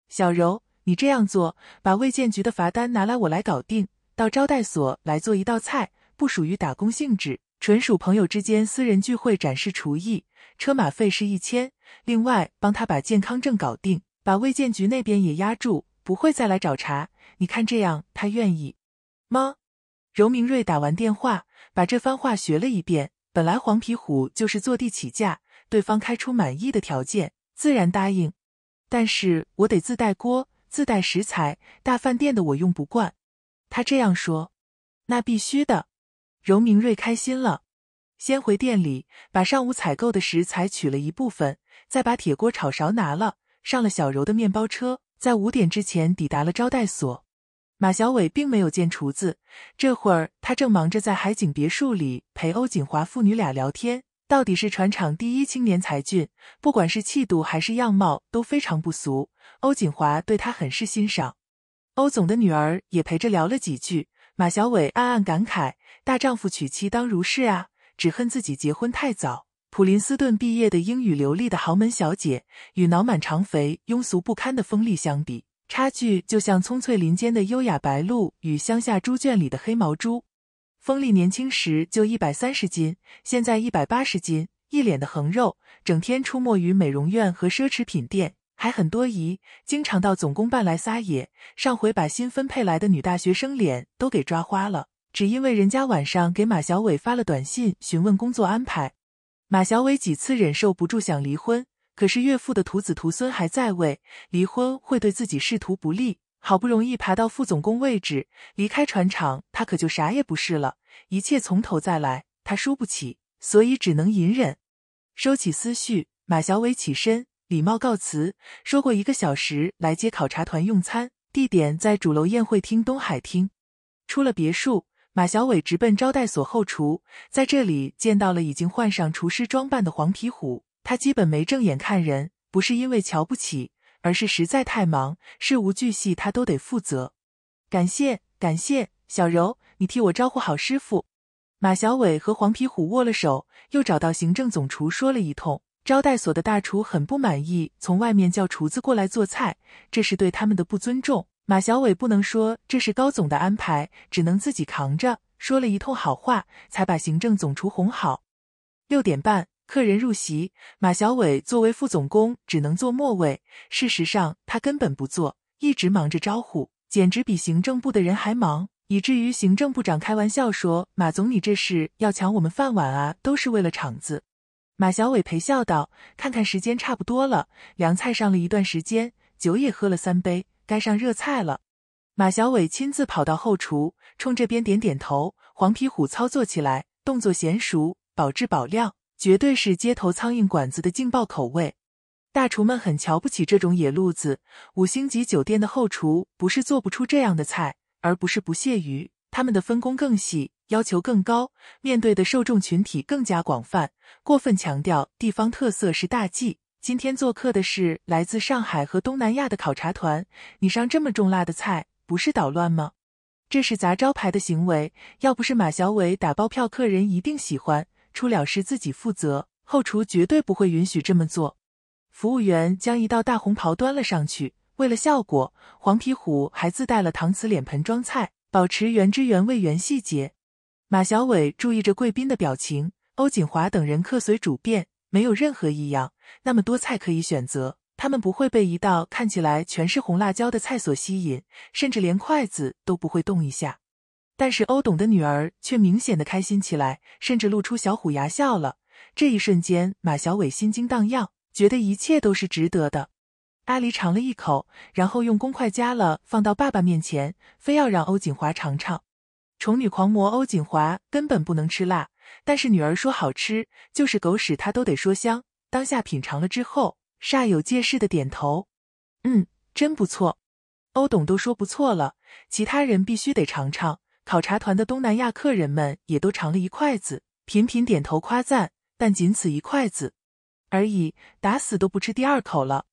小柔，你这样做，把卫健局的罚单拿来，我来搞定。到招待所来做一道菜，不属于打工性质，纯属朋友之间私人聚会，展示厨艺。车马费是一千，另外帮他把健康证搞定，把卫健局那边也压住，不会再来找茬。你看这样他愿意吗？柔明瑞打完电话，把这番话学了一遍。本来黄皮虎就是坐地起价，对方开出满意的条件，自然答应。但是我得自带锅，自带食材，大饭店的我用不惯。他这样说，那必须的。荣明瑞开心了，先回店里把上午采购的食材取了一部分，再把铁锅、炒勺拿了，上了小柔的面包车，在五点之前抵达了招待所。马小伟并没有见厨子，这会儿他正忙着在海景别墅里陪欧锦华父女俩聊天。到底是船厂第一青年才俊，不管是气度还是样貌都非常不俗，欧锦华对他很是欣赏。欧总的女儿也陪着聊了几句，马小伟暗暗感慨：大丈夫娶妻当如是啊！只恨自己结婚太早。普林斯顿毕业的英语流利的豪门小姐，与脑满肠肥、庸俗不堪的锋利相比，差距就像葱翠林间的优雅白鹭与乡下猪圈里的黑毛猪。锋利年轻时就一百三十斤，现在一百八十斤，一脸的横肉，整天出没于美容院和奢侈品店。还很多疑，经常到总公办来撒野。上回把新分配来的女大学生脸都给抓花了，只因为人家晚上给马小伟发了短信询问工作安排。马小伟几次忍受不住想离婚，可是岳父的徒子徒孙还在位，离婚会对自己仕途不利。好不容易爬到副总工位置，离开船厂他可就啥也不是了，一切从头再来，他输不起，所以只能隐忍。收起思绪，马小伟起身。礼貌告辞，说过一个小时来接考察团用餐，地点在主楼宴会厅东海厅。出了别墅，马小伟直奔招待所后厨，在这里见到了已经换上厨师装扮的黄皮虎。他基本没正眼看人，不是因为瞧不起，而是实在太忙，事无巨细他都得负责。感谢，感谢小柔，你替我招呼好师傅。马小伟和黄皮虎握了手，又找到行政总厨说了一通。招待所的大厨很不满意，从外面叫厨子过来做菜，这是对他们的不尊重。马小伟不能说这是高总的安排，只能自己扛着，说了一通好话，才把行政总厨哄好。六点半，客人入席，马小伟作为副总工，只能坐末位。事实上，他根本不坐，一直忙着招呼，简直比行政部的人还忙，以至于行政部长开玩笑说：“马总，你这是要抢我们饭碗啊？都是为了场子。”马小伟陪笑道：“看看时间差不多了，凉菜上了一段时间，酒也喝了三杯，该上热菜了。”马小伟亲自跑到后厨，冲这边点点头。黄皮虎操作起来，动作娴熟，保质保量，绝对是街头苍蝇馆子的劲爆口味。大厨们很瞧不起这种野路子。五星级酒店的后厨不是做不出这样的菜，而不是不屑于。他们的分工更细。要求更高，面对的受众群体更加广泛。过分强调地方特色是大忌。今天做客的是来自上海和东南亚的考察团，你上这么重辣的菜，不是捣乱吗？这是砸招牌的行为。要不是马小伟打包票，客人一定喜欢。出了事自己负责，后厨绝对不会允许这么做。服务员将一道大红袍端了上去。为了效果，黄皮虎还自带了搪瓷脸盆装菜，保持原汁原味、原细节。马小伟注意着贵宾的表情，欧锦华等人客随主便，没有任何异样。那么多菜可以选择，他们不会被一道看起来全是红辣椒的菜所吸引，甚至连筷子都不会动一下。但是欧董的女儿却明显的开心起来，甚至露出小虎牙笑了。这一瞬间，马小伟心惊荡漾，觉得一切都是值得的。阿离尝了一口，然后用公筷夹了放到爸爸面前，非要让欧锦华尝尝。宠女狂魔欧锦华根本不能吃辣，但是女儿说好吃，就是狗屎她都得说香。当下品尝了之后，煞有介事的点头，嗯，真不错。欧董都说不错了，其他人必须得尝尝。考察团的东南亚客人们也都尝了一筷子，频频点头夸赞，但仅此一筷子而已，打死都不吃第二口了。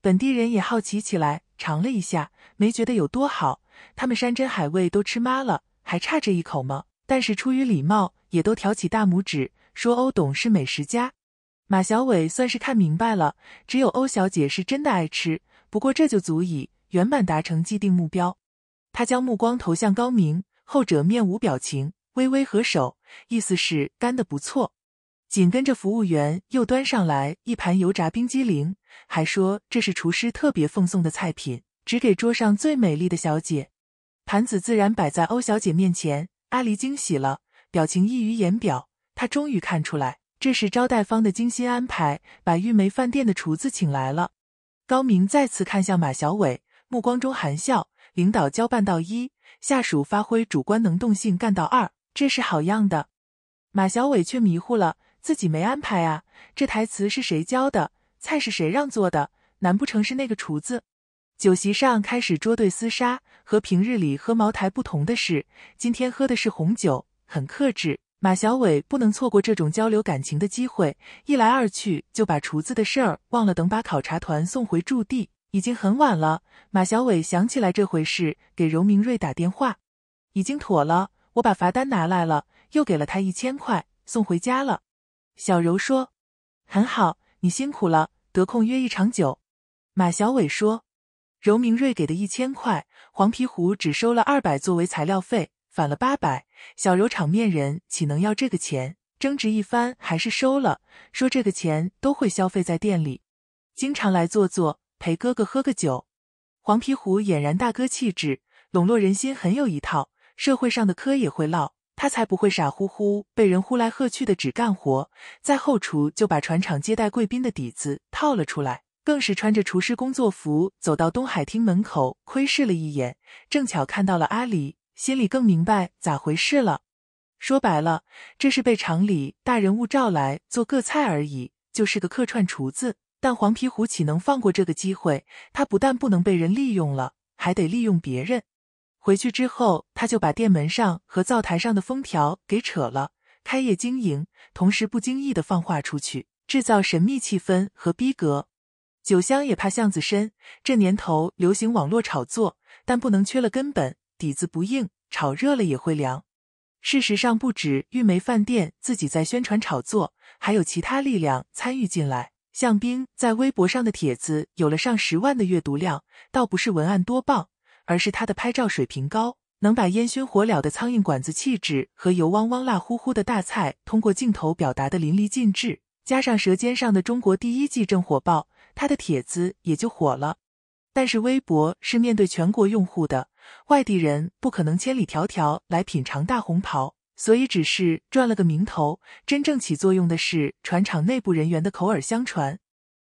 本地人也好奇起来，尝了一下，没觉得有多好，他们山珍海味都吃麻了。还差这一口吗？但是出于礼貌，也都挑起大拇指说欧董是美食家。马小伟算是看明白了，只有欧小姐是真的爱吃。不过这就足以圆满达成既定目标。他将目光投向高明，后者面无表情，微微合手，意思是干得不错。紧跟着服务员又端上来一盘油炸冰激凌，还说这是厨师特别奉送的菜品，只给桌上最美丽的小姐。盘子自然摆在欧小姐面前，阿离惊喜了，表情溢于言表。他终于看出来，这是招待方的精心安排，把玉梅饭店的厨子请来了。高明再次看向马小伟，目光中含笑。领导交办到一，下属发挥主观能动性干到二，这是好样的。马小伟却迷糊了，自己没安排啊，这台词是谁教的？菜是谁让做的？难不成是那个厨子？酒席上开始捉对厮杀。和平日里喝茅台不同的是，今天喝的是红酒，很克制。马小伟不能错过这种交流感情的机会，一来二去就把厨子的事儿忘了。等把考察团送回驻地，已经很晚了。马小伟想起来这回事，给柔明瑞打电话，已经妥了。我把罚单拿来了，又给了他一千块，送回家了。小柔说：“很好，你辛苦了，得空约一场酒。”马小伟说：“柔明瑞给的一千块。”黄皮虎只收了二百作为材料费，返了八百。小柔场面人岂能要这个钱？争执一番，还是收了，说这个钱都会消费在店里，经常来坐坐，陪哥哥喝个酒。黄皮虎俨然大哥气质，笼络人心很有一套，社会上的嗑也会唠，他才不会傻乎乎被人呼来喝去的只干活。在后厨就把船厂接待贵宾的底子套了出来。更是穿着厨师工作服走到东海厅门口窥视了一眼，正巧看到了阿里，心里更明白咋回事了。说白了，这是被厂里大人物召来做个菜而已，就是个客串厨子。但黄皮虎岂能放过这个机会？他不但不能被人利用了，还得利用别人。回去之后，他就把店门上和灶台上的封条给扯了，开业经营，同时不经意的放话出去，制造神秘气氛和逼格。酒香也怕巷子深，这年头流行网络炒作，但不能缺了根本底子不硬，炒热了也会凉。事实上，不止玉梅饭店自己在宣传炒作，还有其他力量参与进来。向兵在微博上的帖子有了上十万的阅读量，倒不是文案多棒，而是他的拍照水平高，能把烟熏火燎的苍蝇馆子气质和油汪汪辣乎乎的大菜通过镜头表达的淋漓尽致。加上《舌尖上的中国》第一季正火爆。他的帖子也就火了，但是微博是面对全国用户的，外地人不可能千里迢迢来品尝大红袍，所以只是赚了个名头。真正起作用的是船厂内部人员的口耳相传。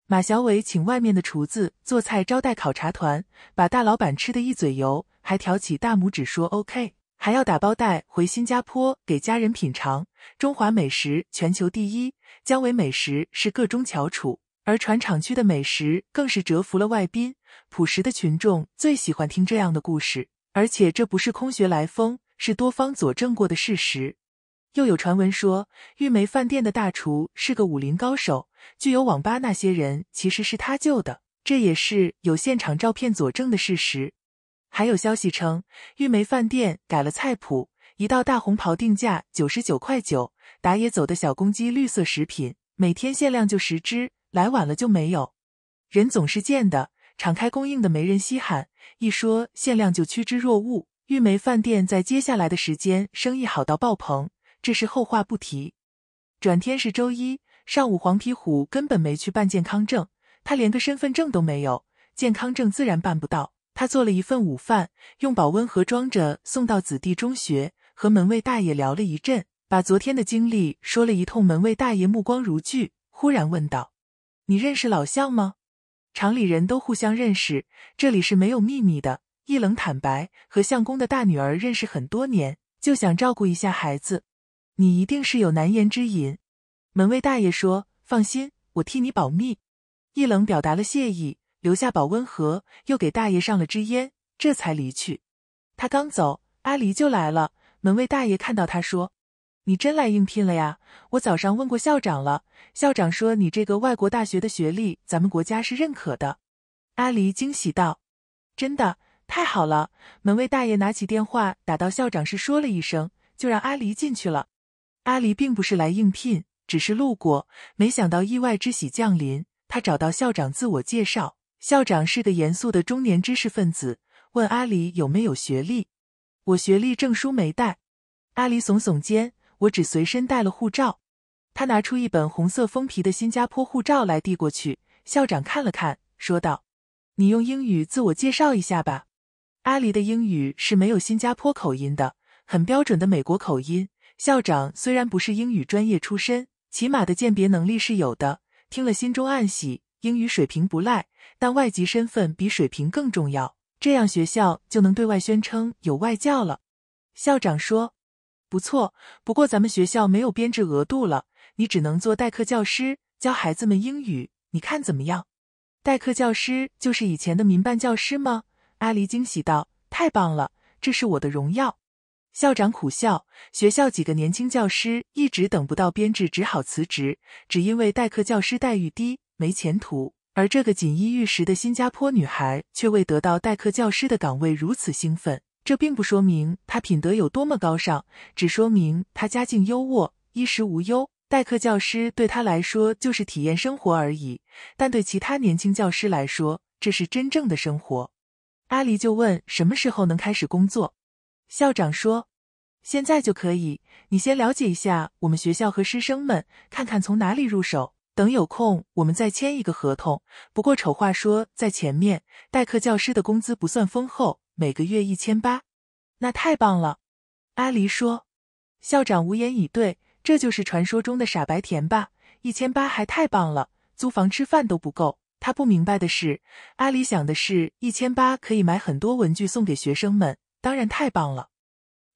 马小伟请外面的厨子做菜招待考察团，把大老板吃的一嘴油，还挑起大拇指说 OK，还要打包带回新加坡给家人品尝。中华美食全球第一，姜维美食是各中翘楚。而船厂区的美食更是折服了外宾，朴实的群众最喜欢听这样的故事，而且这不是空穴来风，是多方佐证过的事实。又有传闻说，玉梅饭店的大厨是个武林高手，具有网吧那些人其实是他救的，这也是有现场照片佐证的事实。还有消息称，玉梅饭店改了菜谱，一道大红袍定价九十九块九，打野走的小公鸡绿色食品，每天限量就十只。来晚了就没有，人总是贱的，敞开供应的没人稀罕，一说限量就趋之若鹜。玉梅饭店在接下来的时间生意好到爆棚，这是后话不提。转天是周一上午，黄皮虎根本没去办健康证，他连个身份证都没有，健康证自然办不到。他做了一份午饭，用保温盒装着送到子弟中学，和门卫大爷聊了一阵，把昨天的经历说了一通。门卫大爷目光如炬，忽然问道。你认识老相吗？厂里人都互相认识，这里是没有秘密的。易冷坦白，和相公的大女儿认识很多年，就想照顾一下孩子。你一定是有难言之隐。门卫大爷说：“放心，我替你保密。”易冷表达了谢意，留下保温盒，又给大爷上了支烟，这才离去。他刚走，阿离就来了。门卫大爷看到他说。你真来应聘了呀！我早上问过校长了，校长说你这个外国大学的学历，咱们国家是认可的。”阿离惊喜道，“真的，太好了！”门卫大爷拿起电话打到校长室，说了一声，就让阿离进去了。阿离并不是来应聘，只是路过，没想到意外之喜降临。他找到校长，自我介绍。校长是个严肃的中年知识分子，问阿离有没有学历。我学历证书没带。”阿离耸耸肩。我只随身带了护照，他拿出一本红色封皮的新加坡护照来递过去。校长看了看，说道：“你用英语自我介绍一下吧。”阿离的英语是没有新加坡口音的，很标准的美国口音。校长虽然不是英语专业出身，起码的鉴别能力是有的。听了，心中暗喜，英语水平不赖，但外籍身份比水平更重要。这样学校就能对外宣称有外教了。校长说。不错，不过咱们学校没有编制额度了，你只能做代课教师，教孩子们英语。你看怎么样？代课教师就是以前的民办教师吗？阿离惊喜道：“太棒了，这是我的荣耀。”校长苦笑：学校几个年轻教师一直等不到编制，只好辞职，只因为代课教师待遇低，没前途。而这个锦衣玉食的新加坡女孩，却为得到代课教师的岗位如此兴奋。这并不说明他品德有多么高尚，只说明他家境优渥，衣食无忧。代课教师对他来说就是体验生活而已，但对其他年轻教师来说，这是真正的生活。阿离就问什么时候能开始工作？校长说：“现在就可以，你先了解一下我们学校和师生们，看看从哪里入手。等有空，我们再签一个合同。不过丑话说在前面，代课教师的工资不算丰厚。”每个月一千八，那太棒了。阿离说：“校长无言以对，这就是传说中的傻白甜吧？一千八还太棒了，租房吃饭都不够。他不明白的是，阿离想的是，一千八可以买很多文具送给学生们，当然太棒了。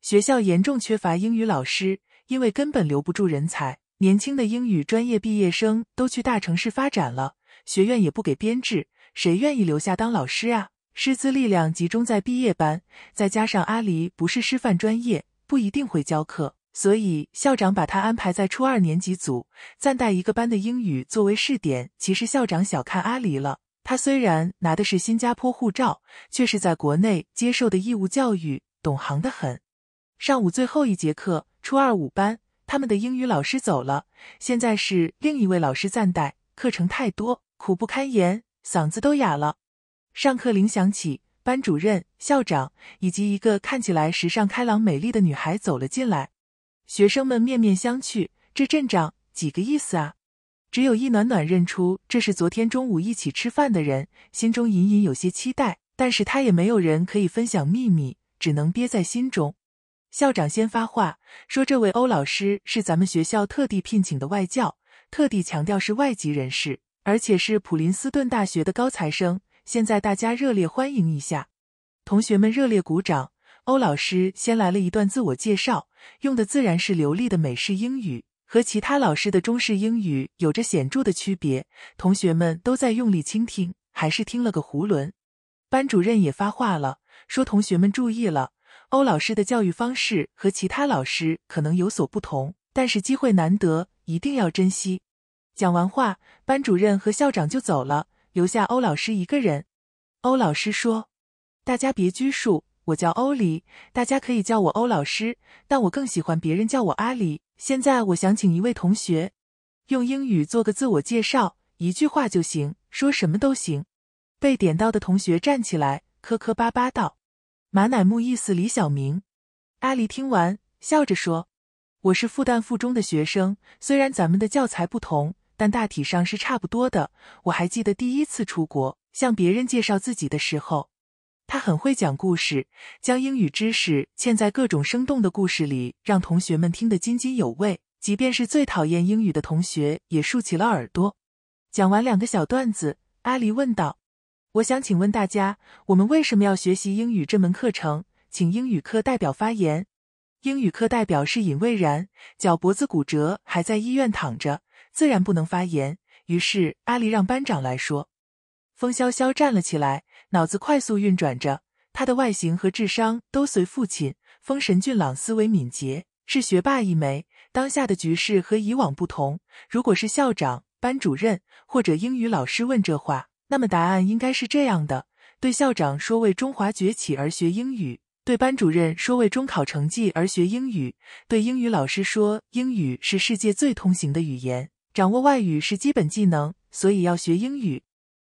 学校严重缺乏英语老师，因为根本留不住人才，年轻的英语专业毕业生都去大城市发展了，学院也不给编制，谁愿意留下当老师啊？”师资力量集中在毕业班，再加上阿离不是师范专业，不一定会教课，所以校长把他安排在初二年级组暂代一个班的英语作为试点。其实校长小看阿离了，他虽然拿的是新加坡护照，却是在国内接受的义务教育，懂行的很。上午最后一节课，初二五班他们的英语老师走了，现在是另一位老师暂代，课程太多，苦不堪言，嗓子都哑了。上课铃响起，班主任、校长以及一个看起来时尚、开朗、美丽的女孩走了进来。学生们面面相觑，这阵仗几个意思啊？只有易暖暖认出这是昨天中午一起吃饭的人，心中隐隐有些期待，但是他也没有人可以分享秘密，只能憋在心中。校长先发话，说：“这位欧老师是咱们学校特地聘请的外教，特地强调是外籍人士，而且是普林斯顿大学的高材生。”现在大家热烈欢迎一下，同学们热烈鼓掌。欧老师先来了一段自我介绍，用的自然是流利的美式英语，和其他老师的中式英语有着显著的区别。同学们都在用力倾听，还是听了个囫囵。班主任也发话了，说同学们注意了，欧老师的教育方式和其他老师可能有所不同，但是机会难得，一定要珍惜。讲完话，班主任和校长就走了。留下欧老师一个人。欧老师说：“大家别拘束，我叫欧黎，大家可以叫我欧老师，但我更喜欢别人叫我阿黎。现在我想请一位同学用英语做个自我介绍，一句话就行，说什么都行。被点到的同学站起来，磕磕巴巴道：“马乃木意思李小明。”阿离听完，笑着说：“我是复旦附中的学生，虽然咱们的教材不同。”但大体上是差不多的。我还记得第一次出国向别人介绍自己的时候，他很会讲故事，将英语知识嵌在各种生动的故事里，让同学们听得津津有味。即便是最讨厌英语的同学也竖起了耳朵。讲完两个小段子，阿离问道：“我想请问大家，我们为什么要学习英语这门课程？”请英语课代表发言。英语课代表是尹蔚然，脚脖子骨折，还在医院躺着。自然不能发言，于是阿离让班长来说。风萧萧站了起来，脑子快速运转着。他的外形和智商都随父亲，风神俊朗，思维敏捷，是学霸一枚。当下的局势和以往不同，如果是校长、班主任或者英语老师问这话，那么答案应该是这样的：对校长说为中华崛起而学英语；对班主任说为中考成绩而学英语；对英语老师说英语是世界最通行的语言。掌握外语是基本技能，所以要学英语。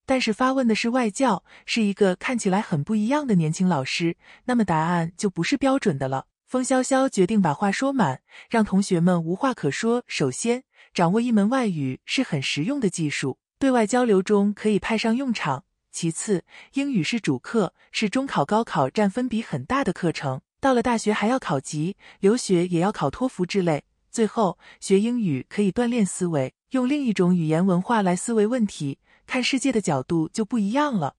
但是发问的是外教，是一个看起来很不一样的年轻老师，那么答案就不是标准的了。风萧萧决定把话说满，让同学们无话可说。首先，掌握一门外语是很实用的技术，对外交流中可以派上用场。其次，英语是主课，是中考、高考占分比很大的课程，到了大学还要考级，留学也要考托福之类。最后，学英语可以锻炼思维，用另一种语言文化来思维问题，看世界的角度就不一样了。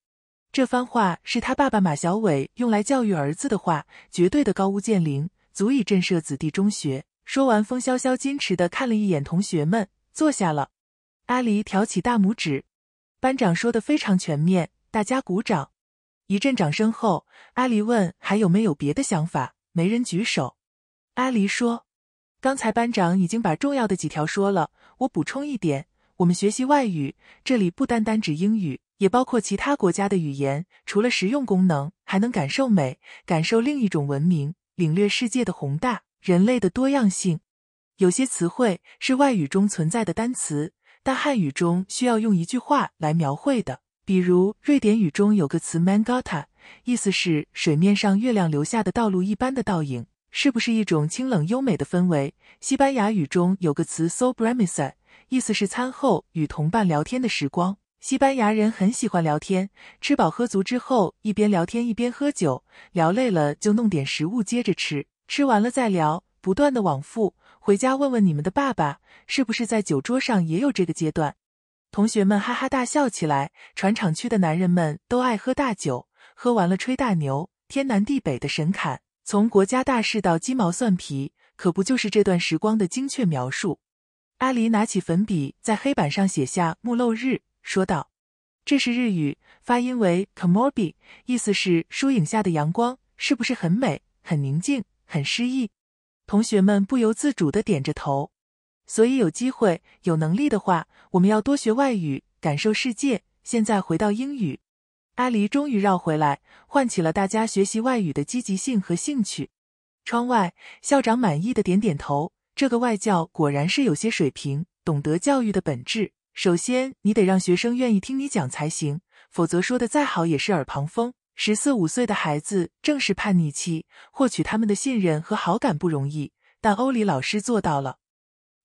这番话是他爸爸马小伟用来教育儿子的话，绝对的高屋建瓴，足以震慑子弟中学。说完，风萧萧矜持的看了一眼同学们，坐下了。阿离挑起大拇指，班长说的非常全面，大家鼓掌。一阵掌声后，阿离问还有没有别的想法，没人举手。阿离说。刚才班长已经把重要的几条说了，我补充一点：我们学习外语，这里不单单指英语，也包括其他国家的语言。除了实用功能，还能感受美，感受另一种文明，领略世界的宏大、人类的多样性。有些词汇是外语中存在的单词，但汉语中需要用一句话来描绘的。比如瑞典语中有个词 “mangata”，意思是水面上月亮留下的道路一般的倒影。是不是一种清冷优美的氛围？西班牙语中有个词 s o b r e m i s a 意思是餐后与同伴聊天的时光。西班牙人很喜欢聊天，吃饱喝足之后，一边聊天一边喝酒，聊累了就弄点食物接着吃，吃完了再聊，不断的往复。回家问问你们的爸爸，是不是在酒桌上也有这个阶段？同学们哈哈大笑起来。船厂区的男人们都爱喝大酒，喝完了吹大牛，天南地北的神侃。从国家大事到鸡毛蒜皮，可不就是这段时光的精确描述？阿离拿起粉笔在黑板上写下“木漏日”，说道：“这是日语，发音为 kamori，意思是树影下的阳光，是不是很美、很宁静、很诗意？”同学们不由自主地点着头。所以有机会、有能力的话，我们要多学外语，感受世界。现在回到英语。阿离终于绕回来，唤起了大家学习外语的积极性和兴趣。窗外，校长满意的点点头：“这个外教果然是有些水平，懂得教育的本质。首先，你得让学生愿意听你讲才行，否则说的再好也是耳旁风。十四五岁的孩子正是叛逆期，获取他们的信任和好感不容易，但欧里老师做到了。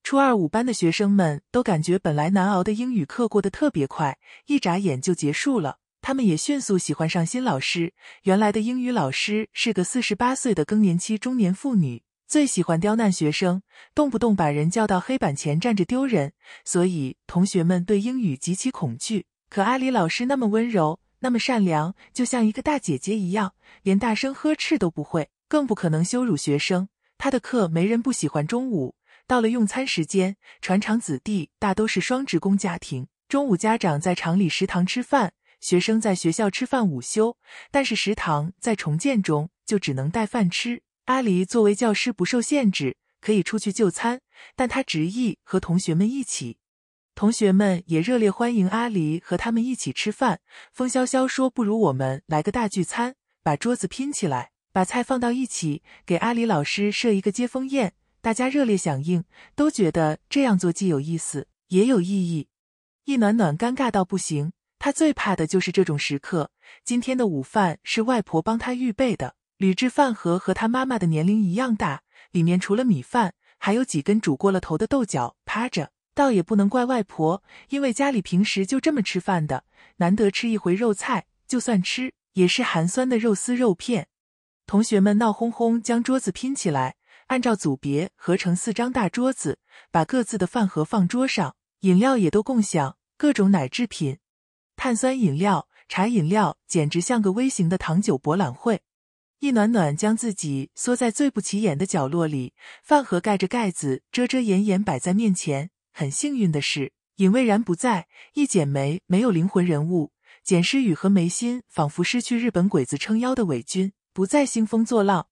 初二五班的学生们都感觉本来难熬的英语课过得特别快，一眨眼就结束了。”他们也迅速喜欢上新老师。原来的英语老师是个四十八岁的更年期中年妇女，最喜欢刁难学生，动不动把人叫到黑板前站着丢人，所以同学们对英语极其恐惧。可阿里老师那么温柔，那么善良，就像一个大姐姐一样，连大声呵斥都不会，更不可能羞辱学生。他的课没人不喜欢。中午到了用餐时间，船厂子弟大都是双职工家庭，中午家长在厂里食堂吃饭。学生在学校吃饭午休，但是食堂在重建中，就只能带饭吃。阿离作为教师不受限制，可以出去就餐，但他执意和同学们一起。同学们也热烈欢迎阿离和他们一起吃饭。风萧萧说：“不如我们来个大聚餐，把桌子拼起来，把菜放到一起，给阿离老师设一个接风宴。”大家热烈响应，都觉得这样做既有意思也有意义。易暖暖尴尬到不行。他最怕的就是这种时刻。今天的午饭是外婆帮他预备的，铝制饭盒和他妈妈的年龄一样大，里面除了米饭，还有几根煮过了头的豆角趴着，倒也不能怪外婆，因为家里平时就这么吃饭的，难得吃一回肉菜，就算吃也是寒酸的肉丝、肉片。同学们闹哄哄将桌子拼起来，按照组别合成四张大桌子，把各自的饭盒放桌上，饮料也都共享，各种奶制品。碳酸饮料、茶饮料简直像个微型的糖酒博览会。易暖暖将自己缩在最不起眼的角落里，饭盒盖着盖子遮遮掩掩摆在面前。很幸运的是，尹蔚然不在，易简梅没有灵魂人物，简诗雨和梅心仿佛失去日本鬼子撑腰的伪军，不再兴风作浪。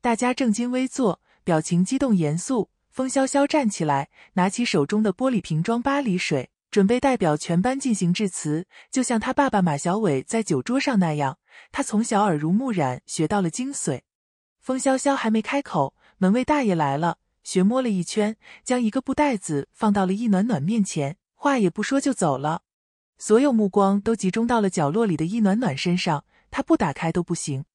大家正襟危坐，表情激动严肃。风萧萧站起来，拿起手中的玻璃瓶装巴黎水。准备代表全班进行致辞，就像他爸爸马小伟在酒桌上那样。他从小耳濡目染，学到了精髓。风萧萧还没开口，门卫大爷来了，学摸了一圈，将一个布袋子放到了易暖暖面前，话也不说就走了。所有目光都集中到了角落里的易暖暖身上，他不打开都不行。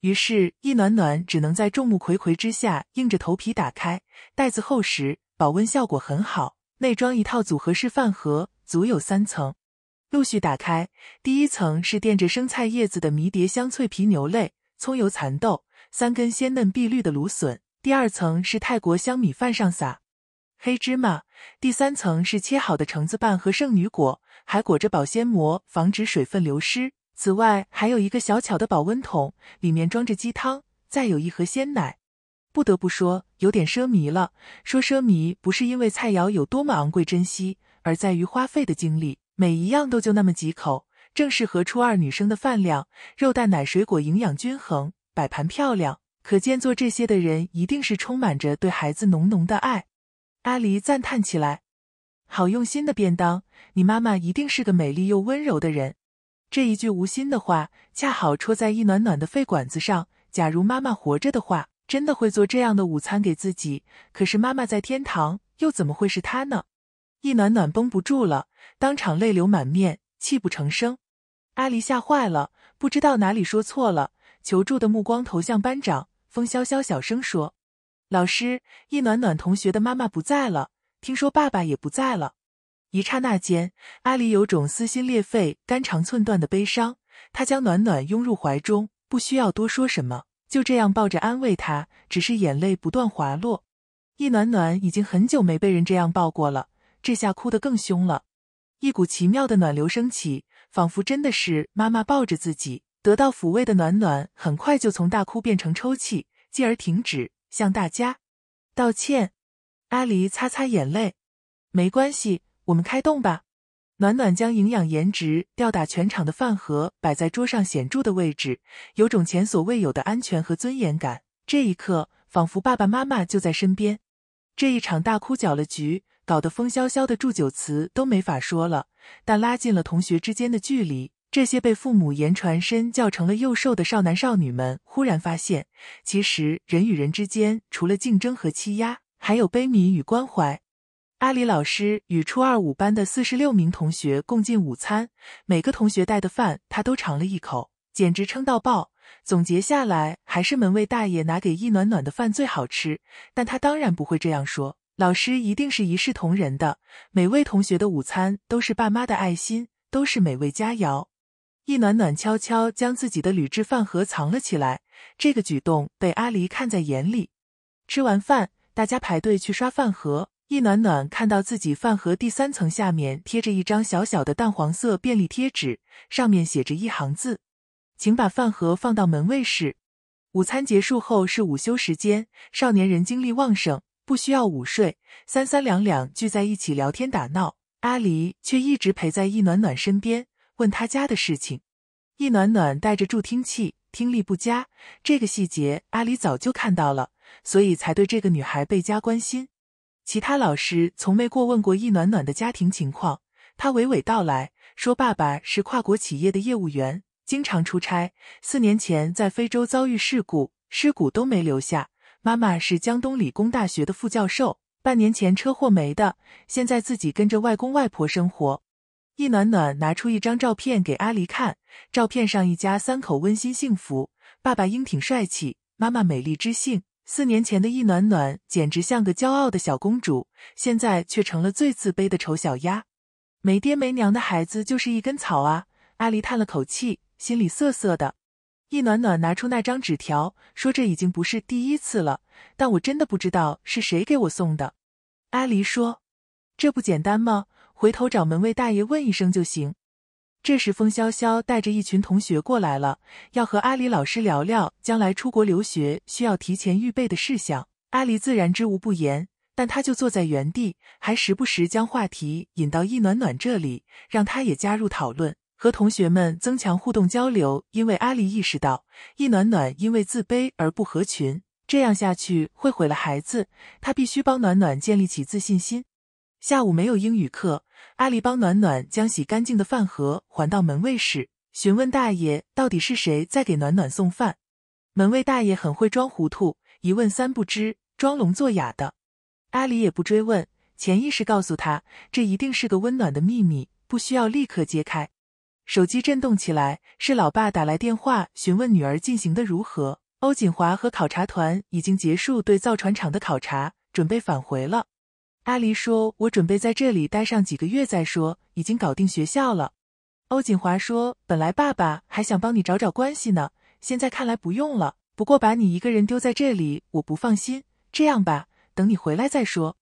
于是易暖暖只能在众目睽睽之下，硬着头皮打开。袋子厚实，保温效果很好。内装一套组合式饭盒，足有三层。陆续打开，第一层是垫着生菜叶子的迷迭香脆皮牛肋、葱油蚕豆、三根鲜嫩碧绿的芦笋；第二层是泰国香米饭上撒黑芝麻；第三层是切好的橙子瓣和圣女果，还裹着保鲜膜防止水分流失。此外，还有一个小巧的保温桶，里面装着鸡汤，再有一盒鲜奶。不得不说，有点奢靡了。说奢靡，不是因为菜肴有多么昂贵珍惜，而在于花费的精力，每一样都就那么几口，正适合初二女生的饭量。肉、蛋、奶、水果，营养均衡，摆盘漂亮，可见做这些的人一定是充满着对孩子浓浓的爱。阿离赞叹起来：“好用心的便当，你妈妈一定是个美丽又温柔的人。”这一句无心的话，恰好戳在易暖暖的肺管子上。假如妈妈活着的话。真的会做这样的午餐给自己？可是妈妈在天堂，又怎么会是她呢？易暖暖绷不住了，当场泪流满面，泣不成声。阿离吓坏了，不知道哪里说错了，求助的目光投向班长风萧萧小声说：“老师，易暖暖同学的妈妈不在了，听说爸爸也不在了。”一刹那间，阿离有种撕心裂肺、肝肠寸断的悲伤。他将暖暖拥入怀中，不需要多说什么。就这样抱着安慰他，只是眼泪不断滑落。易暖暖已经很久没被人这样抱过了，这下哭得更凶了。一股奇妙的暖流升起，仿佛真的是妈妈抱着自己，得到抚慰的暖暖很快就从大哭变成抽泣，继而停止，向大家道歉。阿离擦擦眼泪，没关系，我们开动吧。暖暖将营养颜值吊打全场的饭盒摆在桌上显著的位置，有种前所未有的安全和尊严感。这一刻，仿佛爸爸妈妈就在身边。这一场大哭搅了局，搞得风萧萧的祝酒词都没法说了，但拉近了同学之间的距离。这些被父母言传身教成了幼瘦的少男少女们，忽然发现，其实人与人之间除了竞争和欺压，还有悲悯与关怀。阿里老师与初二五班的四十六名同学共进午餐，每个同学带的饭他都尝了一口，简直撑到爆。总结下来，还是门卫大爷拿给易暖暖的饭最好吃，但他当然不会这样说，老师一定是一视同仁的，每位同学的午餐都是爸妈的爱心，都是美味佳肴。易暖暖悄悄将自己的铝制饭盒藏了起来，这个举动被阿离看在眼里。吃完饭，大家排队去刷饭盒。易暖暖看到自己饭盒第三层下面贴着一张小小的淡黄色便利贴纸，上面写着一行字：“请把饭盒放到门卫室。”午餐结束后是午休时间，少年人精力旺盛，不需要午睡，三三两两聚在一起聊天打闹。阿离却一直陪在易暖暖身边，问他家的事情。易暖暖带着助听器，听力不佳，这个细节阿离早就看到了，所以才对这个女孩倍加关心。其他老师从没过问过易暖暖的家庭情况，他娓娓道来，说爸爸是跨国企业的业务员，经常出差，四年前在非洲遭遇事故，尸骨都没留下。妈妈是江东理工大学的副教授，半年前车祸没的，现在自己跟着外公外婆生活。易暖暖拿出一张照片给阿离看，照片上一家三口温馨幸福，爸爸英挺帅气，妈妈美丽知性。四年前的易暖暖简直像个骄傲的小公主，现在却成了最自卑的丑小鸭。没爹没娘的孩子就是一根草啊！阿离叹了口气，心里涩涩的。易暖暖拿出那张纸条，说：“这已经不是第一次了，但我真的不知道是谁给我送的。”阿离说：“这不简单吗？回头找门卫大爷问一声就行。”这时，风潇潇带着一群同学过来了，要和阿离老师聊聊将来出国留学需要提前预备的事项。阿离自然知无不言，但他就坐在原地，还时不时将话题引到易暖暖这里，让她也加入讨论，和同学们增强互动交流。因为阿离意识到，易暖暖因为自卑而不合群，这样下去会毁了孩子，他必须帮暖暖建立起自信心。下午没有英语课。阿里帮暖暖将洗干净的饭盒还到门卫室，询问大爷到底是谁在给暖暖送饭。门卫大爷很会装糊涂，一问三不知，装聋作哑的。阿里也不追问，潜意识告诉他，这一定是个温暖的秘密，不需要立刻揭开。手机震动起来，是老爸打来电话，询问女儿进行的如何。欧锦华和考察团已经结束对造船厂的考察，准备返回了。阿离说：“我准备在这里待上几个月再说，已经搞定学校了。”欧锦华说：“本来爸爸还想帮你找找关系呢，现在看来不用了。不过把你一个人丢在这里，我不放心。这样吧，等你回来再说。”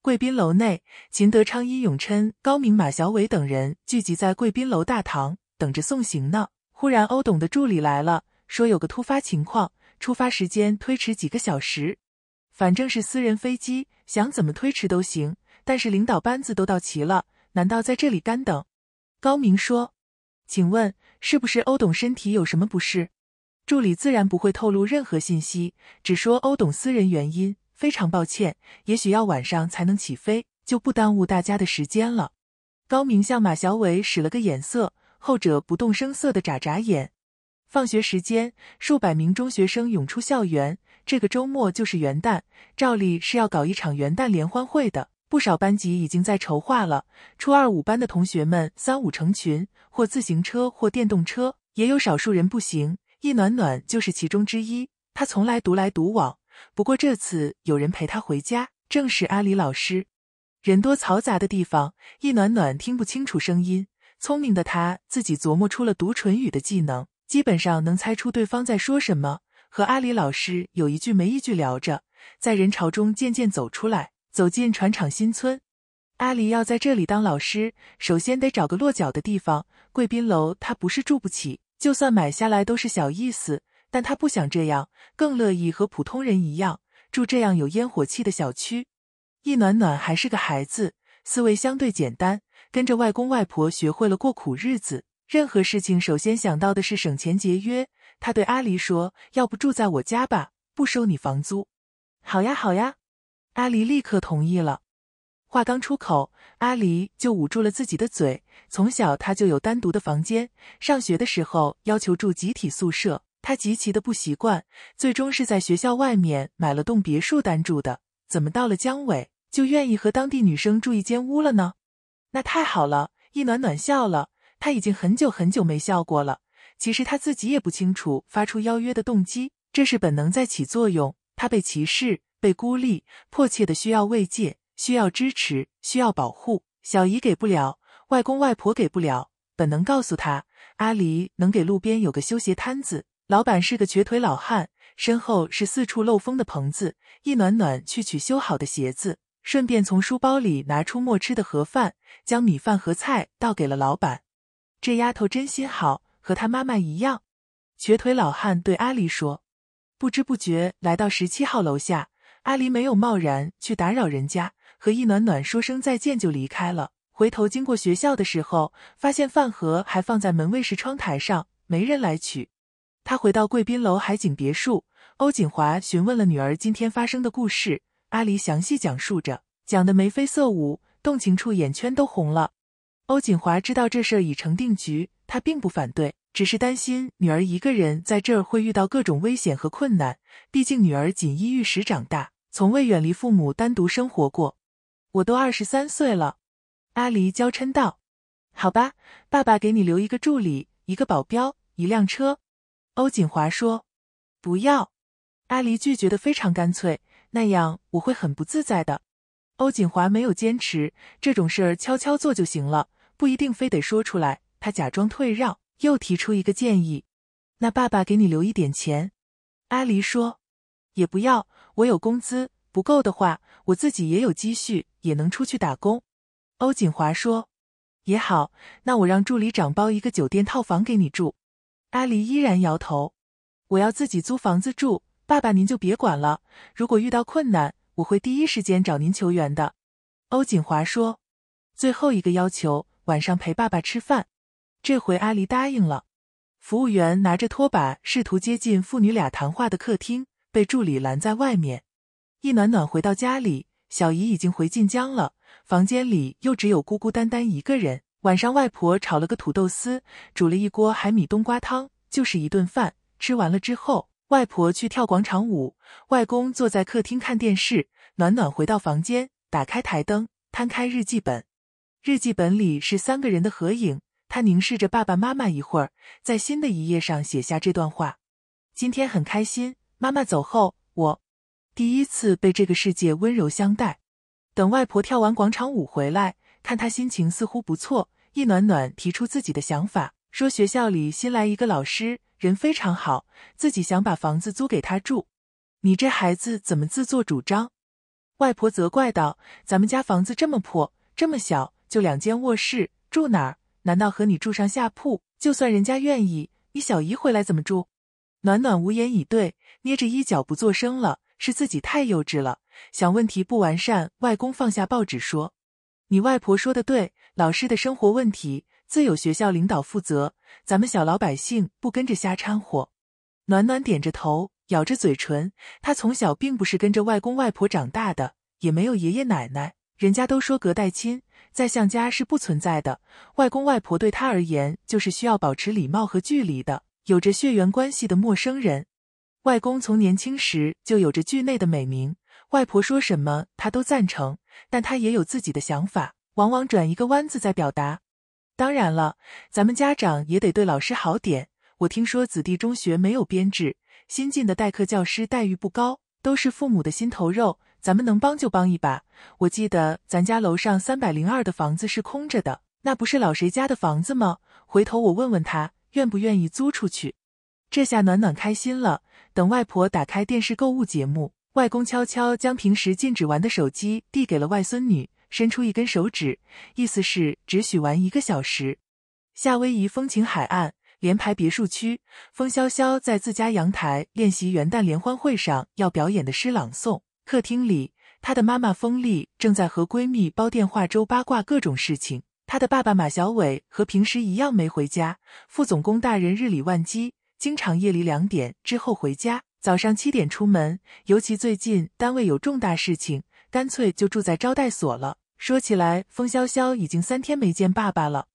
贵宾楼内，秦德昌、殷永琛、高明、马小伟等人聚集在贵宾楼大堂，等着送行呢。忽然，欧董的助理来了，说有个突发情况，出发时间推迟几个小时。反正是私人飞机，想怎么推迟都行。但是领导班子都到齐了，难道在这里干等？高明说：“请问是不是欧董身体有什么不适？”助理自然不会透露任何信息，只说欧董私人原因，非常抱歉，也许要晚上才能起飞，就不耽误大家的时间了。高明向马小伟使了个眼色，后者不动声色的眨眨眼。放学时间，数百名中学生涌出校园。这个周末就是元旦，照例是要搞一场元旦联欢会的。不少班级已经在筹划了。初二五班的同学们三五成群，或自行车，或电动车，也有少数人不行。易暖暖就是其中之一。他从来独来独往，不过这次有人陪他回家，正是阿里老师。人多嘈杂的地方，易暖暖听不清楚声音。聪明的他，自己琢磨出了读唇语的技能，基本上能猜出对方在说什么。和阿里老师有一句没一句聊着，在人潮中渐渐走出来，走进船厂新村。阿里要在这里当老师，首先得找个落脚的地方。贵宾楼他不是住不起，就算买下来都是小意思，但他不想这样，更乐意和普通人一样住这样有烟火气的小区。易暖暖还是个孩子，思维相对简单，跟着外公外婆学会了过苦日子，任何事情首先想到的是省钱节约。他对阿离说：“要不住在我家吧，不收你房租。”“好呀，好呀。”阿离立刻同意了。话刚出口，阿离就捂住了自己的嘴。从小，他就有单独的房间。上学的时候，要求住集体宿舍，他极其的不习惯。最终是在学校外面买了栋别墅单住的。怎么到了江尾，就愿意和当地女生住一间屋了呢？那太好了！易暖暖笑了。他已经很久很久没笑过了。其实他自己也不清楚发出邀约的动机，这是本能在起作用。他被歧视，被孤立，迫切的需要慰藉，需要支持，需要保护。小姨给不了，外公外婆给不了。本能告诉他，阿离能给。路边有个修鞋摊子，老板是个瘸腿老汉，身后是四处漏风的棚子。一暖暖去取修好的鞋子，顺便从书包里拿出没吃的盒饭，将米饭和菜倒给了老板。这丫头真心好。和他妈妈一样，瘸腿老汉对阿离说：“不知不觉来到十七号楼下，阿离没有贸然去打扰人家，和易暖暖说声再见就离开了。回头经过学校的时候，发现饭盒还放在门卫室窗台上，没人来取。”他回到贵宾楼海景别墅，欧锦华询问了女儿今天发生的故事，阿离详细讲述着，讲的眉飞色舞，动情处眼圈都红了。欧锦华知道这事儿已成定局。他并不反对，只是担心女儿一个人在这儿会遇到各种危险和困难。毕竟女儿锦衣玉食长大，从未远离父母单独生活过。我都二十三岁了，阿离娇嗔道：“好吧，爸爸给你留一个助理，一个保镖，一辆车。”欧锦华说：“不要。”阿离拒绝的非常干脆，那样我会很不自在的。欧锦华没有坚持，这种事儿悄悄做就行了，不一定非得说出来。他假装退让，又提出一个建议：“那爸爸给你留一点钱。”阿离说：“也不要，我有工资，不够的话，我自己也有积蓄，也能出去打工。”欧锦华说：“也好，那我让助理长包一个酒店套房给你住。”阿离依然摇头：“我要自己租房子住，爸爸您就别管了。如果遇到困难，我会第一时间找您求援的。”欧锦华说：“最后一个要求，晚上陪爸爸吃饭。”这回阿离答应了。服务员拿着拖把试图接近父女俩谈话的客厅，被助理拦在外面。易暖暖回到家里，小姨已经回晋江了，房间里又只有孤孤单单一个人。晚上，外婆炒了个土豆丝，煮了一锅海米冬瓜汤，就是一顿饭。吃完了之后，外婆去跳广场舞，外公坐在客厅看电视。暖暖回到房间，打开台灯，摊开日记本，日记本里是三个人的合影。他凝视着爸爸妈妈一会儿，在新的一页上写下这段话：“今天很开心，妈妈走后，我第一次被这个世界温柔相待。”等外婆跳完广场舞回来，看她心情似乎不错，一暖暖提出自己的想法，说：“学校里新来一个老师，人非常好，自己想把房子租给他住。”“你这孩子怎么自作主张？”外婆责怪道，“咱们家房子这么破，这么小，就两间卧室，住哪儿？”难道和你住上下铺？就算人家愿意，你小姨回来怎么住？暖暖无言以对，捏着衣角不作声了。是自己太幼稚了，想问题不完善。外公放下报纸说：“你外婆说的对，老师的生活问题自有学校领导负责，咱们小老百姓不跟着瞎掺和。”暖暖点着头，咬着嘴唇。她从小并不是跟着外公外婆长大的，也没有爷爷奶奶。人家都说隔代亲，在向家是不存在的。外公外婆对他而言，就是需要保持礼貌和距离的，有着血缘关系的陌生人。外公从年轻时就有着剧内的美名，外婆说什么他都赞成，但他也有自己的想法，往往转一个弯子再表达。当然了，咱们家长也得对老师好点。我听说子弟中学没有编制，新进的代课教师待遇不高，都是父母的心头肉。咱们能帮就帮一把。我记得咱家楼上三百零二的房子是空着的，那不是老谁家的房子吗？回头我问问他愿不愿意租出去。这下暖暖开心了。等外婆打开电视购物节目，外公悄悄将平时禁止玩的手机递给了外孙女，伸出一根手指，意思是只许玩一个小时。夏威夷风情海岸联排别墅区，风萧萧在自家阳台练习元旦联欢会上要表演的诗朗诵。客厅里，她的妈妈风丽正在和闺蜜煲电话粥，八卦各种事情。她的爸爸马小伟和平时一样没回家。副总工大人日理万机，经常夜里两点之后回家，早上七点出门。尤其最近单位有重大事情，干脆就住在招待所了。说起来，风潇潇已经三天没见爸爸了。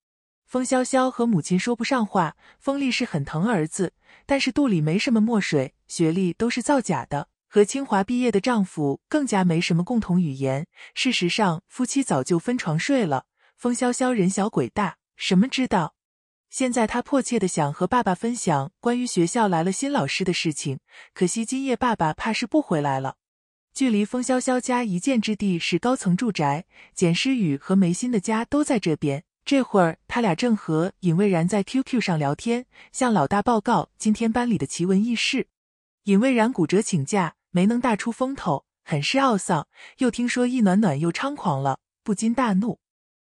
风潇潇和母亲说不上话。风丽是很疼儿子，但是肚里没什么墨水，学历都是造假的。和清华毕业的丈夫更加没什么共同语言。事实上，夫妻早就分床睡了。风萧萧，人小鬼大，什么知道？现在他迫切的想和爸爸分享关于学校来了新老师的事情。可惜今夜爸爸怕是不回来了。距离风萧萧家一箭之地是高层住宅，简诗雨和梅心的家都在这边。这会儿他俩正和尹蔚然在 QQ 上聊天，向老大报告今天班里的奇闻异事。尹蔚然骨折请假。没能大出风头，很是懊丧。又听说易暖暖又猖狂了，不禁大怒。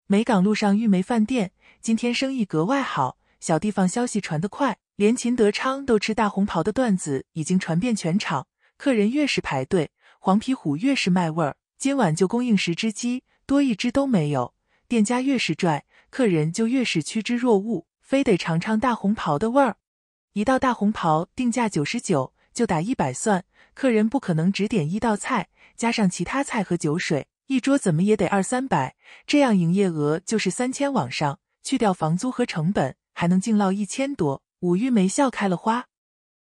梅岗路上玉梅饭店今天生意格外好，小地方消息传得快，连秦德昌都吃大红袍的段子已经传遍全场。客人越是排队，黄皮虎越是卖味儿。今晚就供应十只鸡，多一只都没有。店家越是拽，客人就越是趋之若鹜，非得尝尝大红袍的味儿。一道大红袍定价九十九，就打一百算。客人不可能只点一道菜，加上其他菜和酒水，一桌怎么也得二三百，这样营业额就是三千往上，去掉房租和成本，还能净捞一千多。武玉梅笑开了花。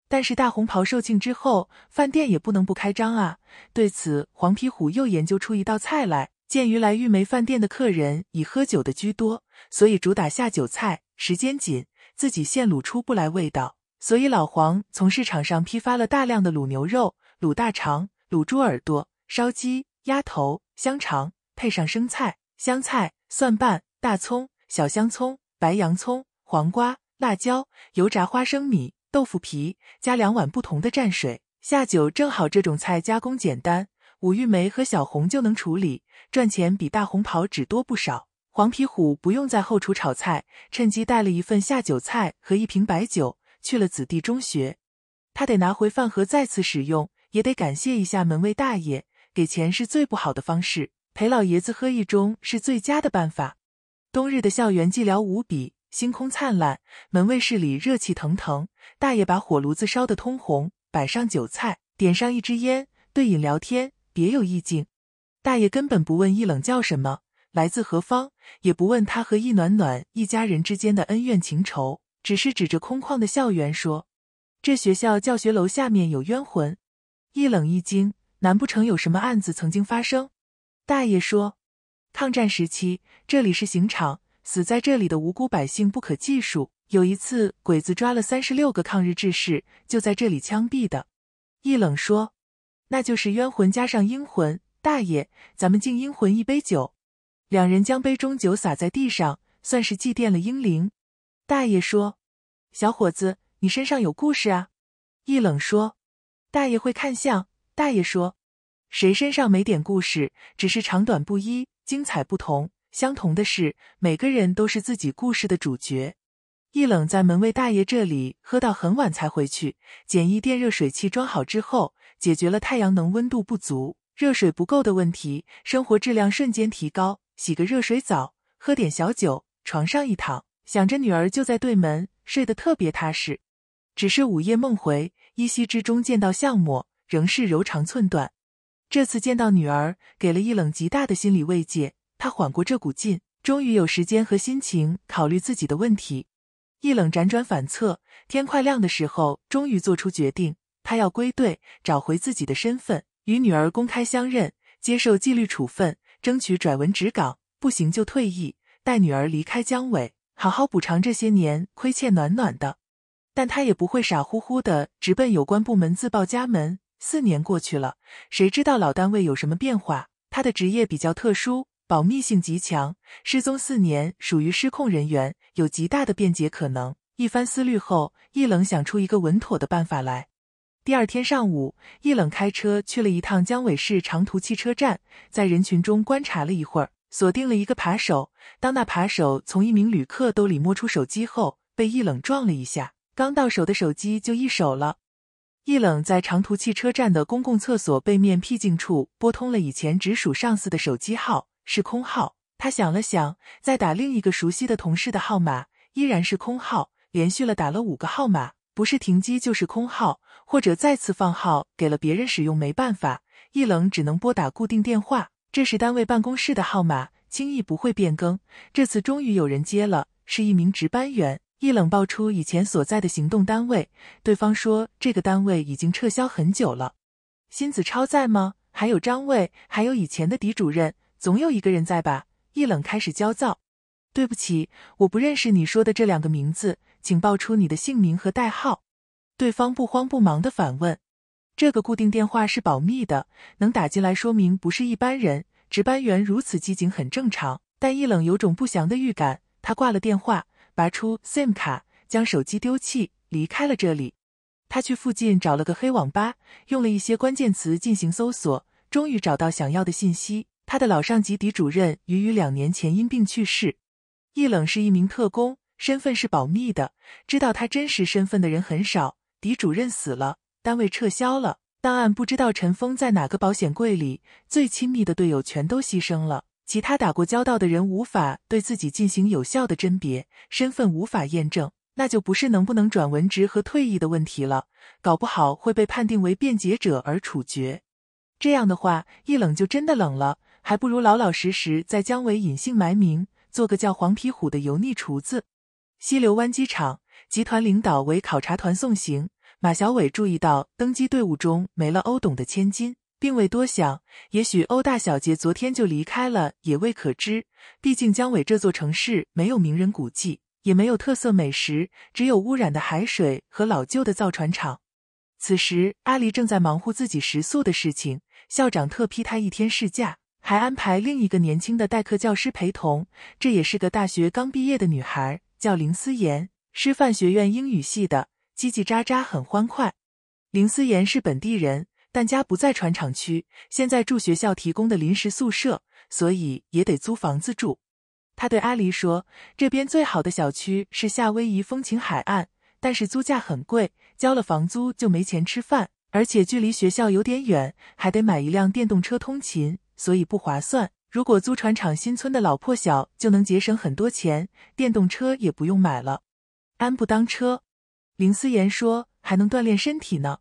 但是大红袍售罄之后，饭店也不能不开张啊。对此，黄皮虎又研究出一道菜来。鉴于来玉梅饭店的客人以喝酒的居多，所以主打下酒菜。时间紧，自己现卤出不来味道，所以老黄从市场上批发了大量的卤牛肉。卤大肠、卤猪耳朵、烧鸡、鸭头、香肠，配上生菜、香菜、蒜瓣、大葱、小香葱、白洋葱、黄瓜、辣椒、油炸花生米、豆腐皮，加两碗不同的蘸水，下酒正好。这种菜加工简单，武玉梅和小红就能处理，赚钱比大红袍只多不少。黄皮虎不用在后厨炒菜，趁机带了一份下酒菜和一瓶白酒，去了子弟中学。他得拿回饭盒再次使用。也得感谢一下门卫大爷，给钱是最不好的方式，陪老爷子喝一盅是最佳的办法。冬日的校园寂寥无比，星空灿烂，门卫室里热气腾腾，大爷把火炉子烧得通红，摆上酒菜，点上一支烟，对饮聊天，别有意境。大爷根本不问易冷叫什么，来自何方，也不问他和易暖暖一家人之间的恩怨情仇，只是指着空旷的校园说：“这学校教学楼下面有冤魂。”易冷一惊，难不成有什么案子曾经发生？大爷说，抗战时期这里是刑场，死在这里的无辜百姓不可计数。有一次，鬼子抓了三十六个抗日志士，就在这里枪毙的。易冷说，那就是冤魂加上英魂。大爷，咱们敬英魂一杯酒。两人将杯中酒洒在地上，算是祭奠了英灵。大爷说，小伙子，你身上有故事啊。易冷说。大爷会看相，大爷说，谁身上没点故事，只是长短不一，精彩不同。相同的是，每个人都是自己故事的主角。易冷在门卫大爷这里喝到很晚才回去，简易电热水器装好之后，解决了太阳能温度不足、热水不够的问题，生活质量瞬间提高。洗个热水澡，喝点小酒，床上一躺，想着女儿就在对门，睡得特别踏实。只是午夜梦回。依稀之中见到向母，仍是柔肠寸断。这次见到女儿，给了一冷极大的心理慰藉。他缓过这股劲，终于有时间和心情考虑自己的问题。一冷辗转反侧，天快亮的时候，终于做出决定：他要归队，找回自己的身份，与女儿公开相认，接受纪律处分，争取转文职岗。不行就退役，带女儿离开江尾，好好补偿这些年亏欠暖暖的。但他也不会傻乎乎的直奔有关部门自报家门。四年过去了，谁知道老单位有什么变化？他的职业比较特殊，保密性极强，失踪四年属于失控人员，有极大的辩解可能。一番思虑后，易冷想出一个稳妥的办法来。第二天上午，易冷开车去了一趟江尾市长途汽车站，在人群中观察了一会儿，锁定了一个扒手。当那扒手从一名旅客兜里摸出手机后，被易冷撞了一下。刚到手的手机就一手了。易冷在长途汽车站的公共厕所背面僻静处拨通了以前直属上司的手机号，是空号。他想了想，再打另一个熟悉的同事的号码，依然是空号。连续了打了五个号码，不是停机就是空号，或者再次放号给了别人使用，没办法，易冷只能拨打固定电话，这是单位办公室的号码，轻易不会变更。这次终于有人接了，是一名值班员。易冷爆出以前所在的行动单位，对方说这个单位已经撤销很久了。辛子超在吗？还有张卫，还有以前的狄主任，总有一个人在吧？易冷开始焦躁。对不起，我不认识你说的这两个名字，请报出你的姓名和代号。对方不慌不忙的反问：“这个固定电话是保密的，能打进来说明不是一般人。值班员如此机警很正常，但易冷有种不祥的预感。”他挂了电话。拔出 SIM 卡，将手机丢弃，离开了这里。他去附近找了个黑网吧，用了一些关键词进行搜索，终于找到想要的信息。他的老上级狄主任于于两年前因病去世。易冷是一名特工，身份是保密的，知道他真实身份的人很少。狄主任死了，单位撤销了，档案不知道尘封在哪个保险柜里。最亲密的队友全都牺牲了。其他打过交道的人无法对自己进行有效的甄别，身份无法验证，那就不是能不能转文职和退役的问题了，搞不好会被判定为辩解者而处决。这样的话，一冷就真的冷了，还不如老老实实在姜维隐姓埋名，做个叫黄皮虎的油腻厨子。溪流湾机场，集团领导为考察团送行，马小伟注意到登机队伍中没了欧董的千金。并未多想，也许欧大小姐昨天就离开了，也未可知。毕竟江尾这座城市没有名人古迹，也没有特色美食，只有污染的海水和老旧的造船厂。此时，阿离正在忙乎自己食宿的事情。校长特批他一天事假，还安排另一个年轻的代课教师陪同。这也是个大学刚毕业的女孩，叫林思妍，师范学院英语系的，叽叽喳喳很欢快。林思妍是本地人。但家不在船厂区，现在住学校提供的临时宿舍，所以也得租房子住。他对阿离说：“这边最好的小区是夏威夷风情海岸，但是租价很贵，交了房租就没钱吃饭，而且距离学校有点远，还得买一辆电动车通勤，所以不划算。如果租船厂新村的老破小，就能节省很多钱，电动车也不用买了。安不当车。”林思妍说：“还能锻炼身体呢。”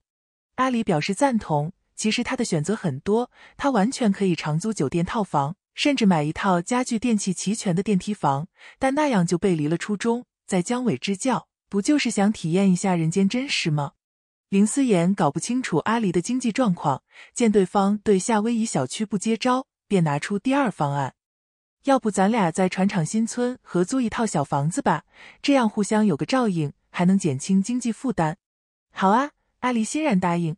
阿里表示赞同。其实他的选择很多，他完全可以长租酒店套房，甚至买一套家具电器齐全的电梯房。但那样就背离了初衷，在江伟支教，不就是想体验一下人间真实吗？林思妍搞不清楚阿里的经济状况，见对方对夏威夷小区不接招，便拿出第二方案：要不咱俩在船厂新村合租一套小房子吧？这样互相有个照应，还能减轻经济负担。好啊。阿离欣然答应，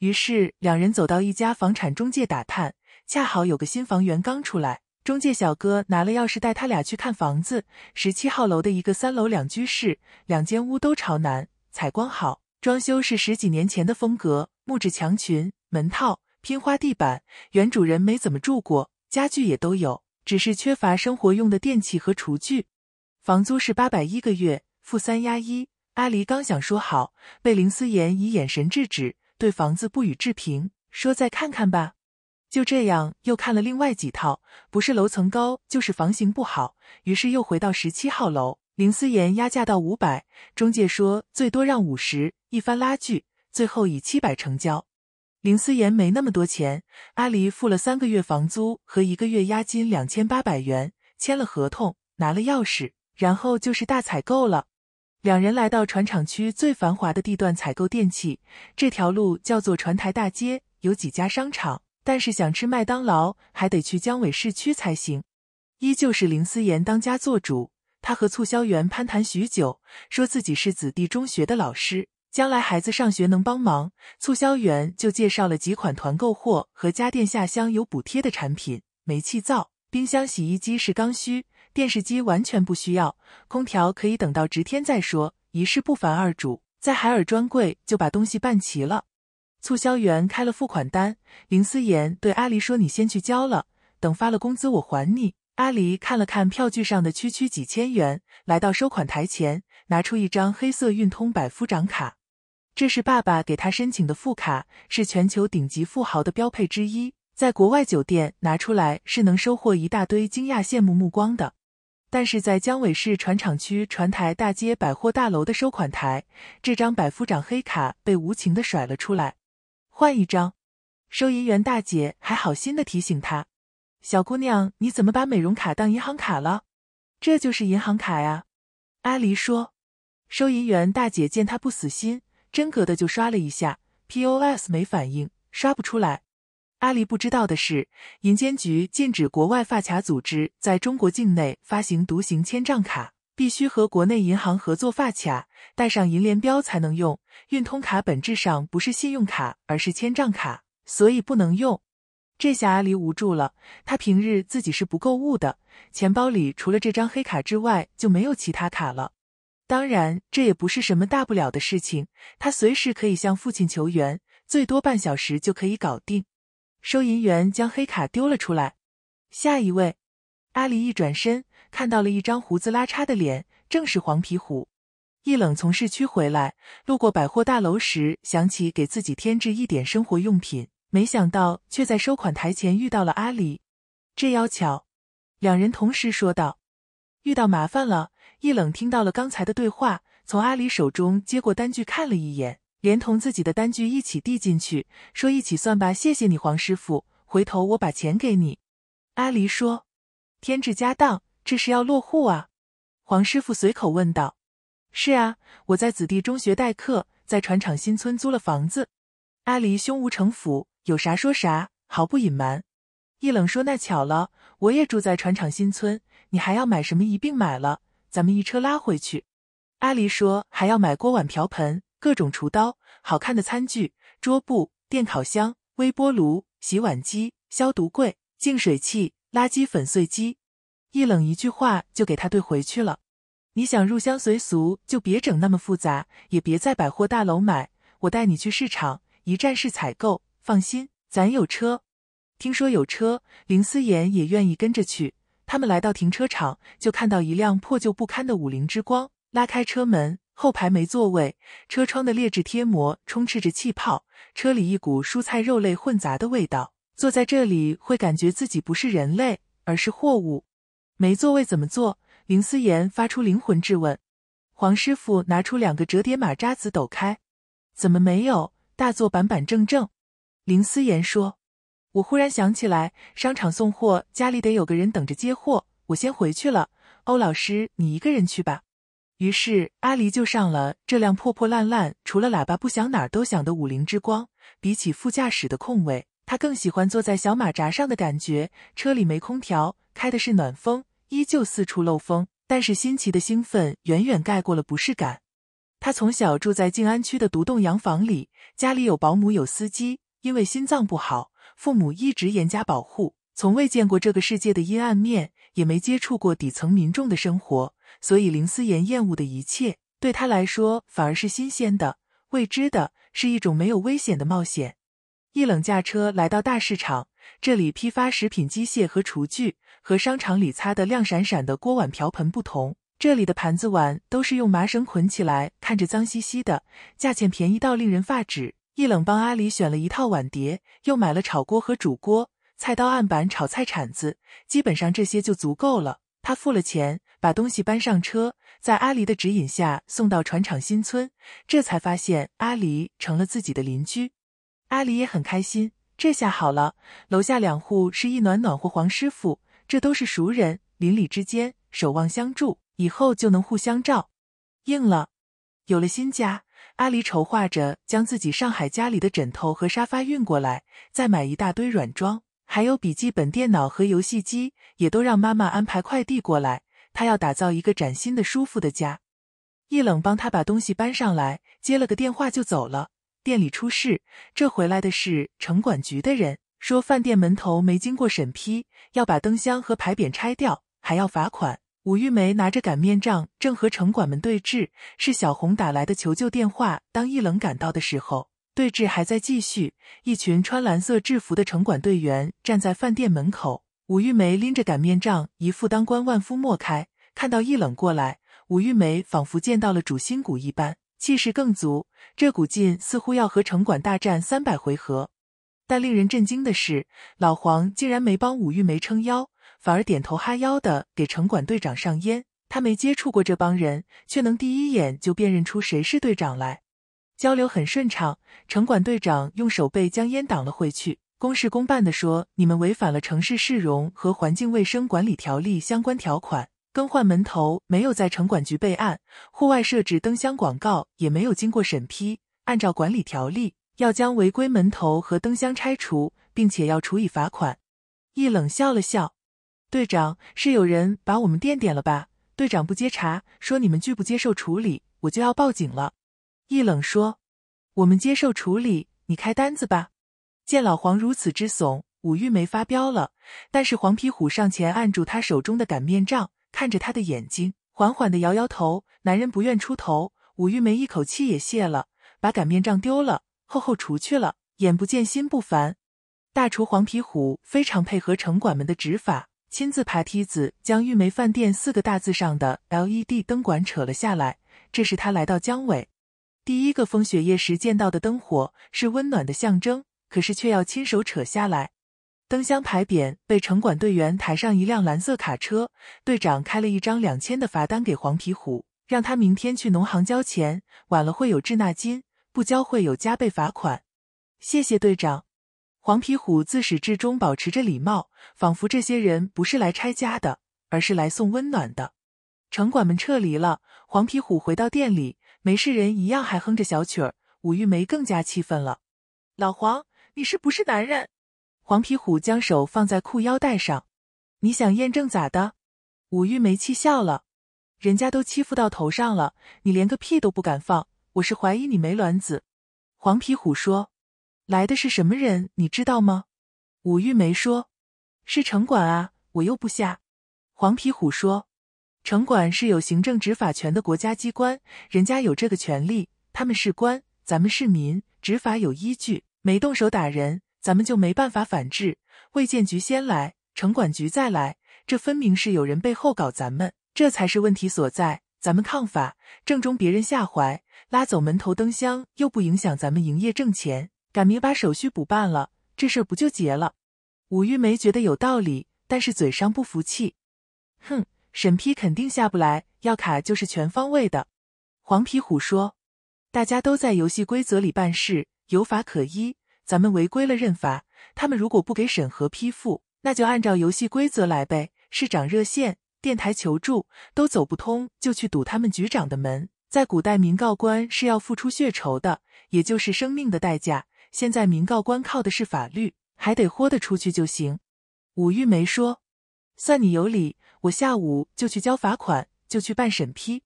于是两人走到一家房产中介打探，恰好有个新房源刚出来。中介小哥拿了钥匙带他俩去看房子，十七号楼的一个三楼两居室，两间屋都朝南，采光好，装修是十几年前的风格，木质墙裙、门套、拼花地板，原主人没怎么住过，家具也都有，只是缺乏生活用的电器和厨具。房租是八百一个月，付三押一。阿离刚想说好，被林思妍以眼神制止，对房子不予置评，说再看看吧。就这样，又看了另外几套，不是楼层高，就是房型不好，于是又回到十七号楼。林思妍压价到五百，中介说最多让五十，一番拉锯，最后以七百成交。林思妍没那么多钱，阿离付了三个月房租和一个月押金两千八百元，签了合同，拿了钥匙，然后就是大采购了。两人来到船厂区最繁华的地段采购电器，这条路叫做船台大街，有几家商场，但是想吃麦当劳还得去江尾市区才行。依旧是林思妍当家做主，她和促销员攀谈许久，说自己是子弟中学的老师，将来孩子上学能帮忙。促销员就介绍了几款团购货和家电下乡有补贴的产品，煤气灶、冰箱、洗衣机是刚需。电视机完全不需要，空调可以等到值天再说，一事不烦二主，在海尔专柜就把东西办齐了。促销员开了付款单，林思妍对阿离说：“你先去交了，等发了工资我还你。”阿离看了看票据上的区区几千元，来到收款台前，拿出一张黑色运通百夫长卡，这是爸爸给他申请的副卡，是全球顶级富豪的标配之一，在国外酒店拿出来是能收获一大堆惊讶羡慕目光的。但是在江尾市船厂区船台大街百货大楼的收款台，这张百夫长黑卡被无情的甩了出来。换一张，收银员大姐还好心的提醒他：“小姑娘，你怎么把美容卡当银行卡了？这就是银行卡呀。”阿狸说。收银员大姐见他不死心，真格的就刷了一下 POS，没反应，刷不出来。阿离不知道的是，银监局禁止国外发卡组织在中国境内发行独行千账卡，必须和国内银行合作发卡，带上银联标才能用。运通卡本质上不是信用卡，而是千账卡，所以不能用。这下阿离无助了，他平日自己是不购物的，钱包里除了这张黑卡之外就没有其他卡了。当然，这也不是什么大不了的事情，他随时可以向父亲求援，最多半小时就可以搞定。收银员将黑卡丢了出来。下一位，阿离一转身，看到了一张胡子拉碴的脸，正是黄皮虎。易冷从市区回来，路过百货大楼时，想起给自己添置一点生活用品，没想到却在收款台前遇到了阿离。这要巧，两人同时说道。遇到麻烦了。易冷听到了刚才的对话，从阿离手中接过单据看了一眼。连同自己的单据一起递进去，说：“一起算吧，谢谢你，黄师傅。回头我把钱给你。”阿离说：“添置家当，这是要落户啊？”黄师傅随口问道：“是啊，我在子弟中学代课，在船厂新村租了房子。”阿离胸无城府，有啥说啥，毫不隐瞒。一冷说：“那巧了，我也住在船厂新村。你还要买什么？一并买了，咱们一车拉回去。”阿离说：“还要买锅碗瓢盆。”各种厨刀、好看的餐具、桌布、电烤箱、微波炉、洗碗机、消毒柜、净水器、垃圾粉碎机，一冷一句话就给他怼回去了。你想入乡随俗，就别整那么复杂，也别在百货大楼买，我带你去市场，一站式采购，放心，咱有车。听说有车，林思妍也愿意跟着去。他们来到停车场，就看到一辆破旧不堪的五菱之光，拉开车门。后排没座位，车窗的劣质贴膜充斥着气泡，车里一股蔬菜肉类混杂的味道，坐在这里会感觉自己不是人类，而是货物。没座位怎么坐？林思妍发出灵魂质问。黄师傅拿出两个折叠马扎子，抖开。怎么没有大座？板板正正。林思妍说：“我忽然想起来，商场送货家里得有个人等着接货，我先回去了。欧老师，你一个人去吧。”于是阿离就上了这辆破破烂烂，除了喇叭不响哪儿都响的五菱之光。比起副驾驶的空位，他更喜欢坐在小马扎上的感觉。车里没空调，开的是暖风，依旧四处漏风，但是新奇的兴奋远远盖过了不适感。他从小住在静安区的独栋洋房里，家里有保姆，有司机。因为心脏不好，父母一直严加保护，从未见过这个世界的阴暗面，也没接触过底层民众的生活。所以林思妍厌恶的一切，对他来说反而是新鲜的、未知的，是一种没有危险的冒险。易冷驾车来到大市场，这里批发食品、机械和厨具。和商场里擦的亮闪闪的锅碗瓢盆不同，这里的盘子碗都是用麻绳捆起来，看着脏兮兮的，价钱便宜到令人发指。易冷帮阿里选了一套碗碟，又买了炒锅和煮锅、菜刀、案板、炒菜铲子，基本上这些就足够了。他付了钱。把东西搬上车，在阿狸的指引下送到船厂新村，这才发现阿狸成了自己的邻居。阿狸也很开心，这下好了，楼下两户是一暖暖和黄师傅，这都是熟人，邻里之间守望相助，以后就能互相照应了。有了新家，阿狸筹划着将自己上海家里的枕头和沙发运过来，再买一大堆软装，还有笔记本电脑和游戏机，也都让妈妈安排快递过来。他要打造一个崭新的、舒服的家。易冷帮他把东西搬上来，接了个电话就走了。店里出事，这回来的是城管局的人，说饭店门头没经过审批，要把灯箱和牌匾拆掉，还要罚款。武玉梅拿着擀面杖正和城管们对峙，是小红打来的求救电话。当易冷赶到的时候，对峙还在继续，一群穿蓝色制服的城管队员站在饭店门口。武玉梅拎着擀面杖，一副当官万夫莫开。看到易冷过来，武玉梅仿佛见到了主心骨一般，气势更足。这股劲似乎要和城管大战三百回合。但令人震惊的是，老黄竟然没帮武玉梅撑腰，反而点头哈腰的给城管队长上烟。他没接触过这帮人，却能第一眼就辨认出谁是队长来。交流很顺畅，城管队长用手背将烟挡了回去。公事公办的说，你们违反了《城市市容和环境卫生管理条例》相关条款，更换门头没有在城管局备案，户外设置灯箱广告也没有经过审批。按照管理条例，要将违规门头和灯箱拆除，并且要处以罚款。易冷笑了笑，队长是有人把我们店点了吧？队长不接茬，说你们拒不接受处理，我就要报警了。易冷说，我们接受处理，你开单子吧。见老黄如此之怂，武玉梅发飙了。但是黄皮虎上前按住他手中的擀面杖，看着他的眼睛，缓缓的摇摇头。男人不愿出头，武玉梅一口气也泄了，把擀面杖丢了，厚厚厨去了，眼不见心不烦。大厨黄皮虎非常配合城管们的执法，亲自爬梯子将“玉梅饭店”四个大字上的 LED 灯管扯了下来。这是他来到江尾，第一个风雪夜时见到的灯火，是温暖的象征。可是却要亲手扯下来，灯箱牌匾被城管队员抬上一辆蓝色卡车。队长开了一张两千的罚单给黄皮虎，让他明天去农行交钱，晚了会有滞纳金，不交会有加倍罚款。谢谢队长。黄皮虎自始至终保持着礼貌，仿佛这些人不是来拆家的，而是来送温暖的。城管们撤离了，黄皮虎回到店里，没事人一样，还哼着小曲儿。武玉梅更加气愤了，老黄。你是不是男人？黄皮虎将手放在裤腰带上。你想验证咋的？武玉梅气笑了。人家都欺负到头上了，你连个屁都不敢放。我是怀疑你没卵子。黄皮虎说：“来的是什么人？你知道吗？”武玉梅说：“是城管啊，我又不瞎。”黄皮虎说：“城管是有行政执法权的国家机关，人家有这个权利。他们是官，咱们是民，执法有依据。”没动手打人，咱们就没办法反制。卫建局先来，城管局再来，这分明是有人背后搞咱们，这才是问题所在。咱们抗法正中别人下怀，拉走门头灯箱又不影响咱们营业挣钱，赶明把手续补办了，这事儿不就结了？武玉梅觉得有道理，但是嘴上不服气。哼，审批肯定下不来，要卡就是全方位的。黄皮虎说：“大家都在游戏规则里办事。”有法可依，咱们违规了认罚。他们如果不给审核批复，那就按照游戏规则来呗。市长热线、电台求助都走不通，就去堵他们局长的门。在古代，民告官是要付出血仇的，也就是生命的代价。现在民告官靠的是法律，还得豁得出去就行。武玉梅说：“算你有理，我下午就去交罚款，就去办审批。”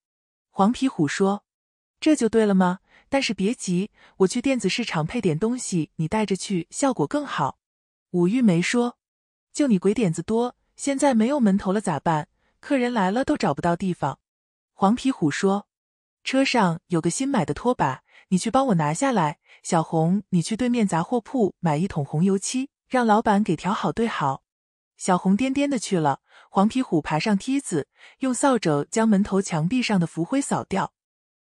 黄皮虎说：“这就对了吗？”但是别急，我去电子市场配点东西，你带着去，效果更好。武玉梅说：“就你鬼点子多，现在没有门头了咋办？客人来了都找不到地方。”黄皮虎说：“车上有个新买的拖把，你去帮我拿下来。”小红，你去对面杂货铺买一桶红油漆，让老板给调好兑好。小红颠颠的去了。黄皮虎爬上梯子，用扫帚将门头墙壁上的浮灰扫掉。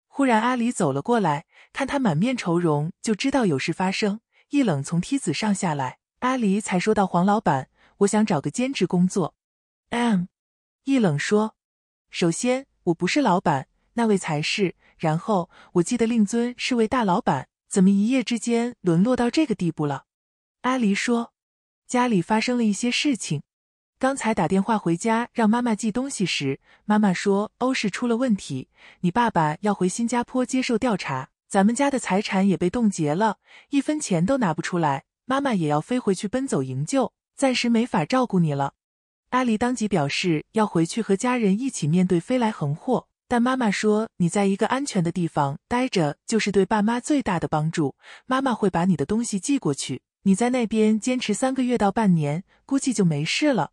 忽然，阿狸走了过来。看他满面愁容，就知道有事发生。一冷从梯子上下来，阿离才说到：“黄老板，我想找个兼职工作。” M，一冷说：“首先，我不是老板，那位才是。然后，我记得令尊是位大老板，怎么一夜之间沦落到这个地步了？”阿离说：“家里发生了一些事情。刚才打电话回家让妈妈寄东西时，妈妈说欧氏出了问题，你爸爸要回新加坡接受调查。”咱们家的财产也被冻结了，一分钱都拿不出来。妈妈也要飞回去奔走营救，暂时没法照顾你了。阿离当即表示要回去和家人一起面对飞来横祸。但妈妈说：“你在一个安全的地方待着，就是对爸妈最大的帮助。妈妈会把你的东西寄过去，你在那边坚持三个月到半年，估计就没事了。”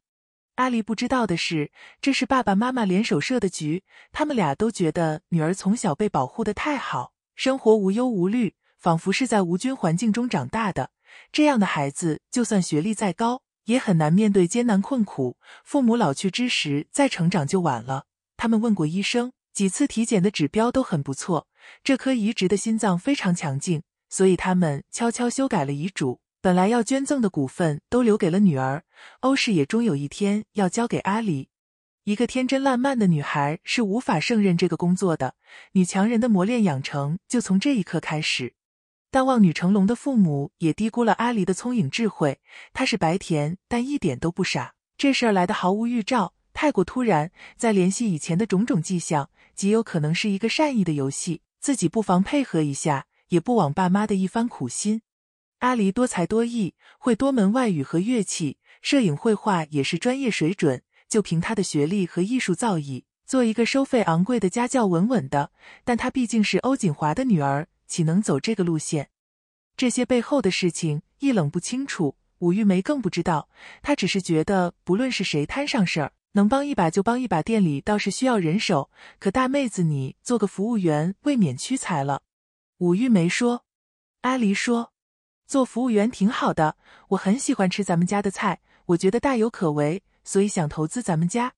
阿离不知道的是，这是爸爸妈妈联手设的局。他们俩都觉得女儿从小被保护的太好。生活无忧无虑，仿佛是在无菌环境中长大的。这样的孩子，就算学历再高，也很难面对艰难困苦。父母老去之时，再成长就晚了。他们问过医生，几次体检的指标都很不错，这颗移植的心脏非常强劲，所以他们悄悄修改了遗嘱，本来要捐赠的股份都留给了女儿。欧氏也终有一天要交给阿里。一个天真烂漫的女孩是无法胜任这个工作的。女强人的磨练养成就从这一刻开始。但望女成龙的父母也低估了阿离的聪颖智慧。她是白甜，但一点都不傻。这事儿来的毫无预兆，太过突然。再联系以前的种种迹象，极有可能是一个善意的游戏。自己不妨配合一下，也不枉爸妈的一番苦心。阿离多才多艺，会多门外语和乐器，摄影、绘画也是专业水准。就凭他的学历和艺术造诣，做一个收费昂贵的家教，稳稳的。但他毕竟是欧锦华的女儿，岂能走这个路线？这些背后的事情，易冷不清楚，武玉梅更不知道。她只是觉得，不论是谁摊上事儿，能帮一把就帮一把。店里倒是需要人手，可大妹子，你做个服务员，未免屈才了。武玉梅说：“阿离说，做服务员挺好的，我很喜欢吃咱们家的菜，我觉得大有可为。”所以想投资咱们家，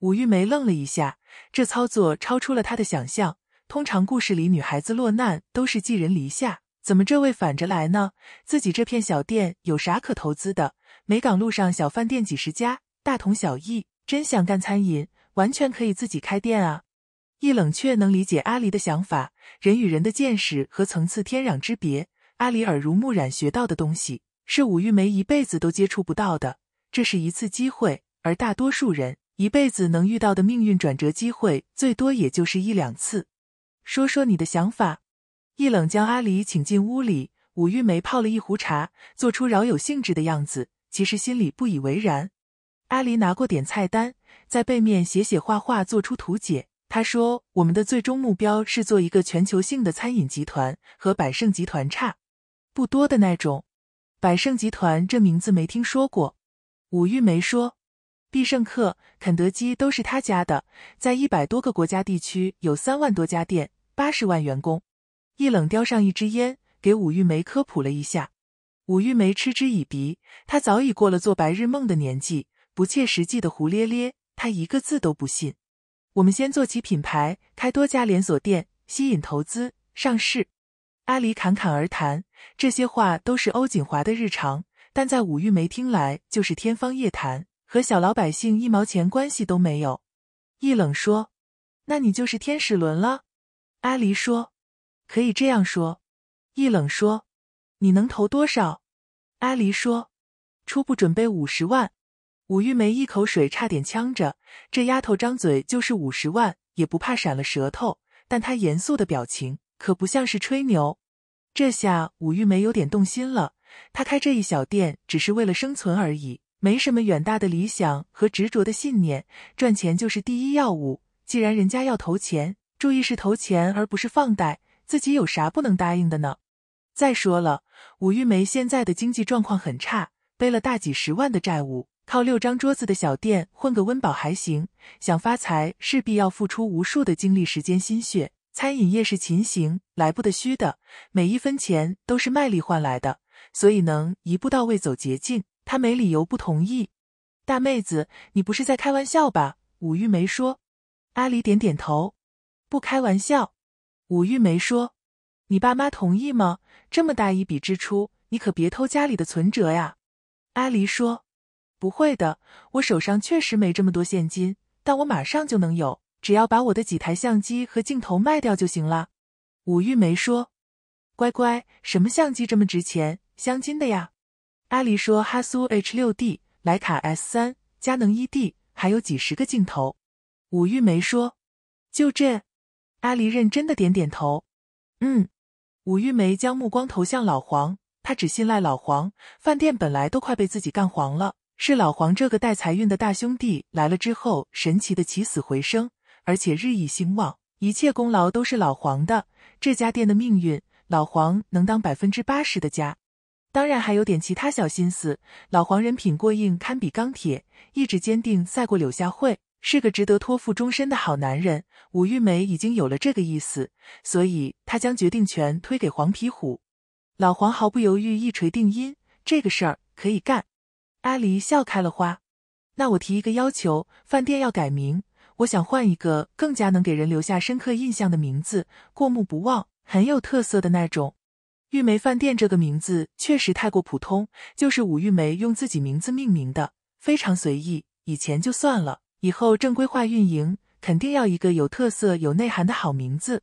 武玉梅愣了一下，这操作超出了她的想象。通常故事里女孩子落难都是寄人篱下，怎么这位反着来呢？自己这片小店有啥可投资的？梅岗路上小饭店几十家，大同小异。真想干餐饮，完全可以自己开店啊！易冷却能理解阿离的想法，人与人的见识和层次天壤之别。阿离耳濡目染学到的东西，是武玉梅一辈子都接触不到的。这是一次机会，而大多数人一辈子能遇到的命运转折机会，最多也就是一两次。说说你的想法。易冷将阿离请进屋里，武玉梅泡了一壶茶，做出饶有兴致的样子，其实心里不以为然。阿离拿过点菜单，在背面写写画画，做出图解。他说：“我们的最终目标是做一个全球性的餐饮集团，和百盛集团差不多的那种。百盛集团这名字没听说过。”武玉梅说：“必胜客、肯德基都是他家的，在一百多个国家地区有三万多家店，八十万员工。”一冷叼上一支烟，给武玉梅科普了一下。武玉梅嗤之以鼻，她早已过了做白日梦的年纪，不切实际的胡咧咧，她一个字都不信。我们先做起品牌，开多家连锁店，吸引投资，上市。阿离侃侃而谈，这些话都是欧锦华的日常。但在武玉梅听来就是天方夜谭，和小老百姓一毛钱关系都没有。易冷说：“那你就是天使轮了。”阿离说：“可以这样说。”易冷说：“你能投多少？”阿离说：“初步准备五十万。”武玉梅一口水差点呛着，这丫头张嘴就是五十万，也不怕闪了舌头。但她严肃的表情可不像是吹牛。这下武玉梅有点动心了。他开这一小店只是为了生存而已，没什么远大的理想和执着的信念，赚钱就是第一要务。既然人家要投钱，注意是投钱而不是放贷，自己有啥不能答应的呢？再说了，武玉梅现在的经济状况很差，背了大几十万的债务，靠六张桌子的小店混个温饱还行，想发财势必要付出无数的精力、时间、心血。餐饮业是勤行，来不得虚的，每一分钱都是卖力换来的。所以能一步到位走捷径，他没理由不同意。大妹子，你不是在开玩笑吧？武玉梅说。阿离点点头，不开玩笑。武玉梅说：“你爸妈同意吗？这么大一笔支出，你可别偷家里的存折呀。”阿离说：“不会的，我手上确实没这么多现金，但我马上就能有，只要把我的几台相机和镜头卖掉就行了。”武玉梅说：“乖乖，什么相机这么值钱？”镶金的呀，阿狸说：“哈苏 H 六 D、莱卡 S 三、佳能 E D，还有几十个镜头。”武玉梅说：“就这。”阿狸认真的点点头：“嗯。”武玉梅将目光投向老黄，他只信赖老黄。饭店本来都快被自己干黄了，是老黄这个带财运的大兄弟来了之后，神奇的起死回生，而且日益兴旺，一切功劳都是老黄的。这家店的命运，老黄能当百分之八十的家。当然还有点其他小心思。老黄人品过硬，堪比钢铁，意志坚定，赛过柳下惠，是个值得托付终身的好男人。武玉梅已经有了这个意思，所以她将决定权推给黄皮虎。老黄毫不犹豫，一锤定音，这个事儿可以干。阿离笑开了花。那我提一个要求，饭店要改名，我想换一个更加能给人留下深刻印象的名字，过目不忘，很有特色的那种。玉梅饭店这个名字确实太过普通，就是武玉梅用自己名字命名的，非常随意。以前就算了，以后正规化运营，肯定要一个有特色、有内涵的好名字。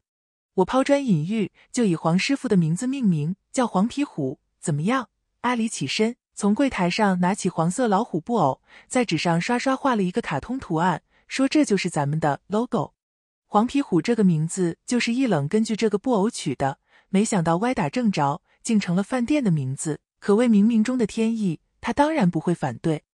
我抛砖引玉，就以黄师傅的名字命名，叫黄皮虎，怎么样？阿里起身，从柜台上拿起黄色老虎布偶，在纸上刷刷画了一个卡通图案，说：“这就是咱们的 logo。黄皮虎这个名字就是一冷根据这个布偶取的。”没想到歪打正着，竟成了饭店的名字，可谓冥冥中的天意。他当然不会反对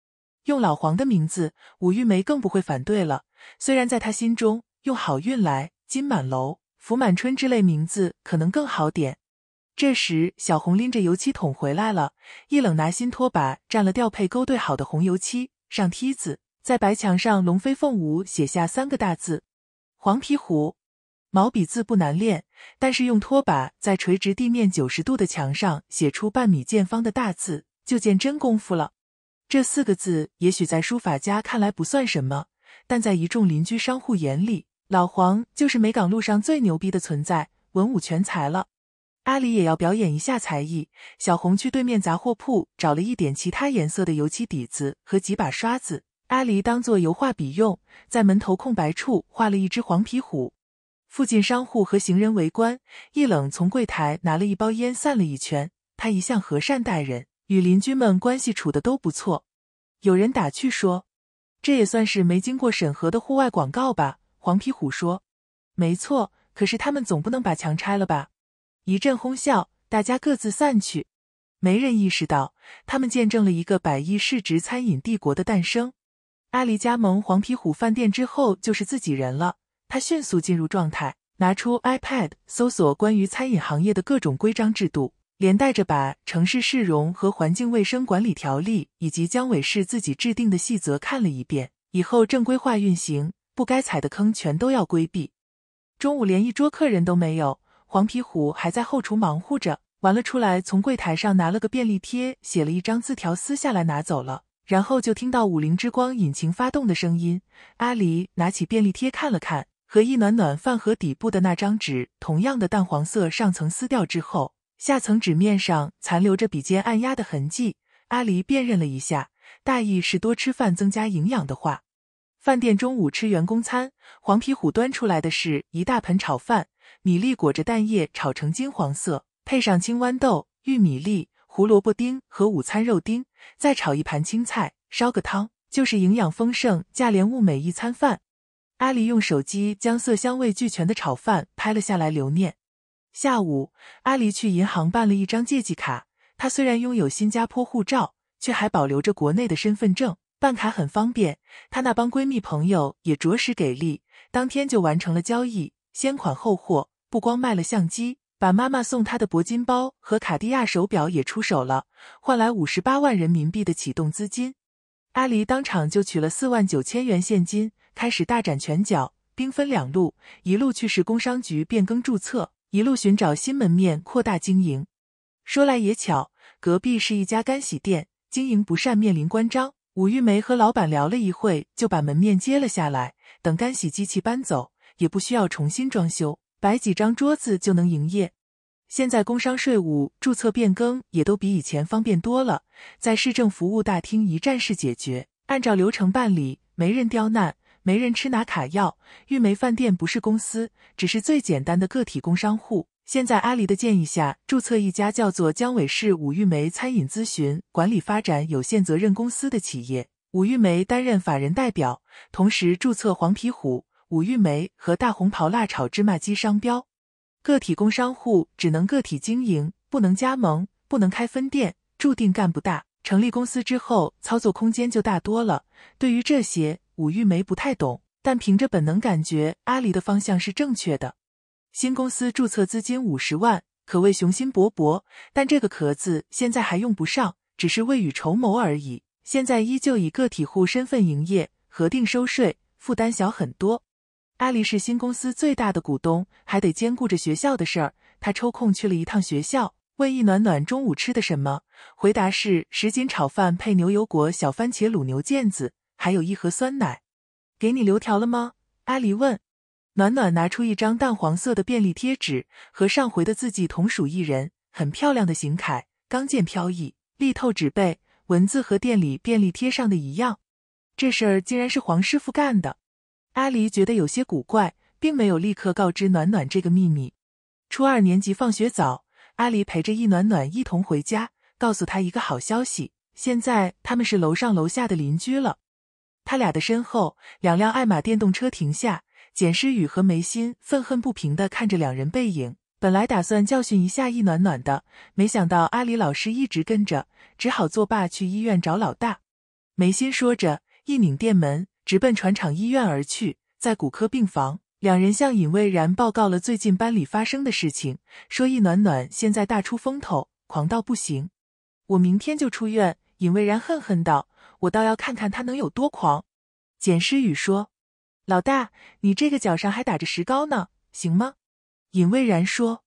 用老黄的名字，武玉梅更不会反对了。虽然在他心中，用好运来、金满楼、福满春之类名字可能更好点。这时，小红拎着油漆桶回来了，一冷拿新拖把蘸了调配勾兑好的红油漆，上梯子，在白墙上龙飞凤舞写下三个大字：黄皮虎。毛笔字不难练，但是用拖把在垂直地面九十度的墙上写出半米见方的大字，就见真功夫了。这四个字也许在书法家看来不算什么，但在一众邻居商户眼里，老黄就是梅岗路上最牛逼的存在，文武全才了。阿狸也要表演一下才艺，小红去对面杂货铺找了一点其他颜色的油漆底子和几把刷子，阿狸当做油画笔用，在门头空白处画了一只黄皮虎。附近商户和行人围观，一冷从柜台拿了一包烟，散了一圈。他一向和善待人，与邻居们关系处得都不错。有人打趣说：“这也算是没经过审核的户外广告吧？”黄皮虎说：“没错，可是他们总不能把墙拆了吧？”一阵哄笑，大家各自散去。没人意识到，他们见证了一个百亿市值餐饮帝国的诞生。阿里加盟黄皮虎饭店之后，就是自己人了。他迅速进入状态，拿出 iPad 搜索关于餐饮行业的各种规章制度，连带着把《城市市容和环境卫生管理条例》以及江伟市自己制定的细则看了一遍。以后正规化运行，不该踩的坑全都要规避。中午连一桌客人都没有，黄皮虎还在后厨忙活着。完了出来，从柜台上拿了个便利贴，写了一张字条，撕下来拿走了。然后就听到五菱之光引擎发动的声音。阿狸拿起便利贴看了看。和易暖暖饭盒底部的那张纸同样的淡黄色，上层撕掉之后，下层纸面上残留着笔尖按压的痕迹。阿离辨认了一下，大意是多吃饭，增加营养的话。饭店中午吃员工餐，黄皮虎端出来的是一大盆炒饭，米粒裹着蛋液炒成金黄色，配上青豌豆、玉米粒、胡萝卜丁和午餐肉丁，再炒一盘青菜，烧个汤，就是营养丰盛、价廉物美一餐饭。阿离用手机将色香味俱全的炒饭拍了下来留念。下午，阿离去银行办了一张借记卡。她虽然拥有新加坡护照，却还保留着国内的身份证。办卡很方便，她那帮闺蜜朋友也着实给力，当天就完成了交易，先款后货。不光卖了相机，把妈妈送她的铂金包和卡地亚手表也出手了，换来五十八万人民币的启动资金。阿离当场就取了四万九千元现金。开始大展拳脚，兵分两路，一路去市工商局变更注册，一路寻找新门面扩大经营。说来也巧，隔壁是一家干洗店，经营不善，面临关张。武玉梅和老板聊了一会，就把门面接了下来。等干洗机器搬走，也不需要重新装修，摆几张桌子就能营业。现在工商税务注册变更也都比以前方便多了，在市政服务大厅一站式解决，按照流程办理，没人刁难。没人吃拿卡要。玉梅饭店不是公司，只是最简单的个体工商户。现在阿狸的建议下，注册一家叫做江伟市武玉梅餐饮咨询管理发展有限责任公司的企业，武玉梅担任法人代表，同时注册黄皮虎、武玉梅和大红袍辣炒芝麻鸡商标。个体工商户只能个体经营，不能加盟，不能开分店，注定干不大。成立公司之后，操作空间就大多了。对于这些。武玉梅不太懂，但凭着本能感觉，阿离的方向是正确的。新公司注册资金五十万，可谓雄心勃勃。但这个壳子现在还用不上，只是未雨绸缪而已。现在依旧以个体户身份营业，核定收税，负担小很多。阿离是新公司最大的股东，还得兼顾着学校的事儿。他抽空去了一趟学校，问易暖暖中午吃的什么，回答是什锦炒饭配牛油果、小番茄卤牛腱子。还有一盒酸奶，给你留条了吗？阿离问。暖暖拿出一张淡黄色的便利贴纸，和上回的字迹同属一人，很漂亮的行楷，刚健飘逸，力透纸背。文字和店里便利贴上的一样，这事儿竟然是黄师傅干的。阿离觉得有些古怪，并没有立刻告知暖暖这个秘密。初二年级放学早，阿离陪着易暖暖一同回家，告诉他一个好消息：现在他们是楼上楼下的邻居了。他俩的身后，两辆爱玛电动车停下。简诗雨和梅心愤恨不平的看着两人背影。本来打算教训一下易暖暖的，没想到阿里老师一直跟着，只好作罢。去医院找老大。梅心说着，一拧电门，直奔船厂医院而去。在骨科病房，两人向尹蔚然报告了最近班里发生的事情，说易暖暖现在大出风头，狂到不行。我明天就出院。尹蔚然恨恨道：“我倒要看看他能有多狂。”简诗雨说：“老大，你这个脚上还打着石膏呢，行吗？”尹蔚然说：“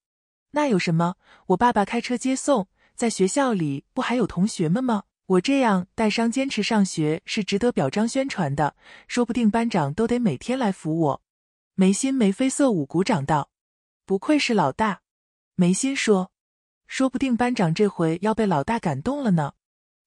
那有什么？我爸爸开车接送，在学校里不还有同学们吗？我这样带伤坚持上学是值得表彰宣传的，说不定班长都得每天来扶我。”眉心眉飞色舞鼓掌道：“不愧是老大。”眉心说：“说不定班长这回要被老大感动了呢。”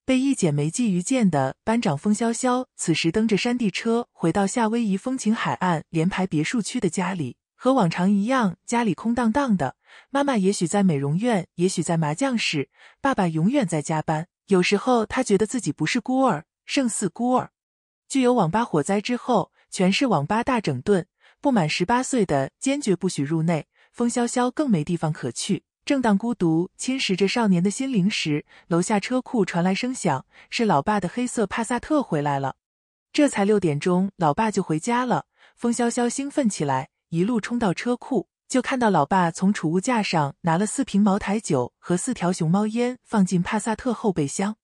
被一剪梅寄于剑的班长风萧萧，此时蹬着山地车回到夏威夷风情海岸联排别墅区的家里，和往常一样，家里空荡荡的。妈妈也许在美容院，也许在麻将室，爸爸永远在加班。有时候他觉得自己不是孤儿，胜似孤儿。具有网吧火灾之后，全市网吧大整顿，不满十八岁的坚决不许入内。风萧萧更没地方可去。正当孤独侵蚀着少年的心灵时，楼下车库传来声响，是老爸的黑色帕萨特回来了。这才六点钟，老爸就回家了。风萧萧兴奋起来，一路冲到车库，就看到老爸从储物架上拿了四瓶茅台酒和四条熊猫烟放进帕萨特后备箱。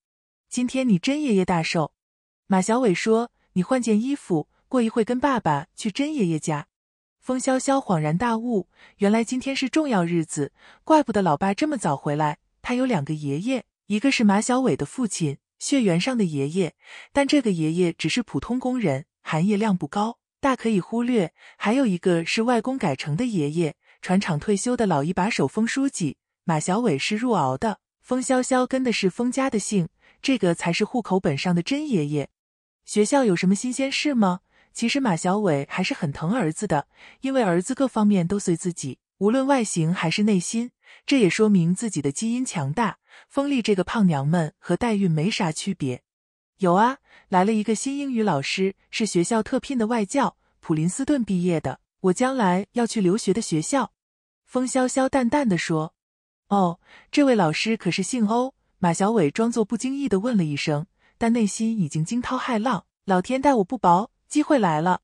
今天你真爷爷大寿，马小伟说：“你换件衣服，过一会跟爸爸去真爷爷家。”风萧萧恍然大悟，原来今天是重要日子，怪不得老爸这么早回来。他有两个爷爷，一个是马小伟的父亲，血缘上的爷爷，但这个爷爷只是普通工人，含业量不高，大可以忽略。还有一个是外公改成的爷爷，船厂退休的老一把手风书记。马小伟是入敖的，风萧萧跟的是风家的姓，这个才是户口本上的真爷爷。学校有什么新鲜事吗？其实马小伟还是很疼儿子的，因为儿子各方面都随自己，无论外形还是内心，这也说明自己的基因强大。风力这个胖娘们和代孕没啥区别。有啊，来了一个新英语老师，是学校特聘的外教，普林斯顿毕业的，我将来要去留学的学校。风萧萧淡淡的说。哦，这位老师可是姓欧。马小伟装作不经意的问了一声，但内心已经惊涛骇浪。老天待我不薄。机会来了。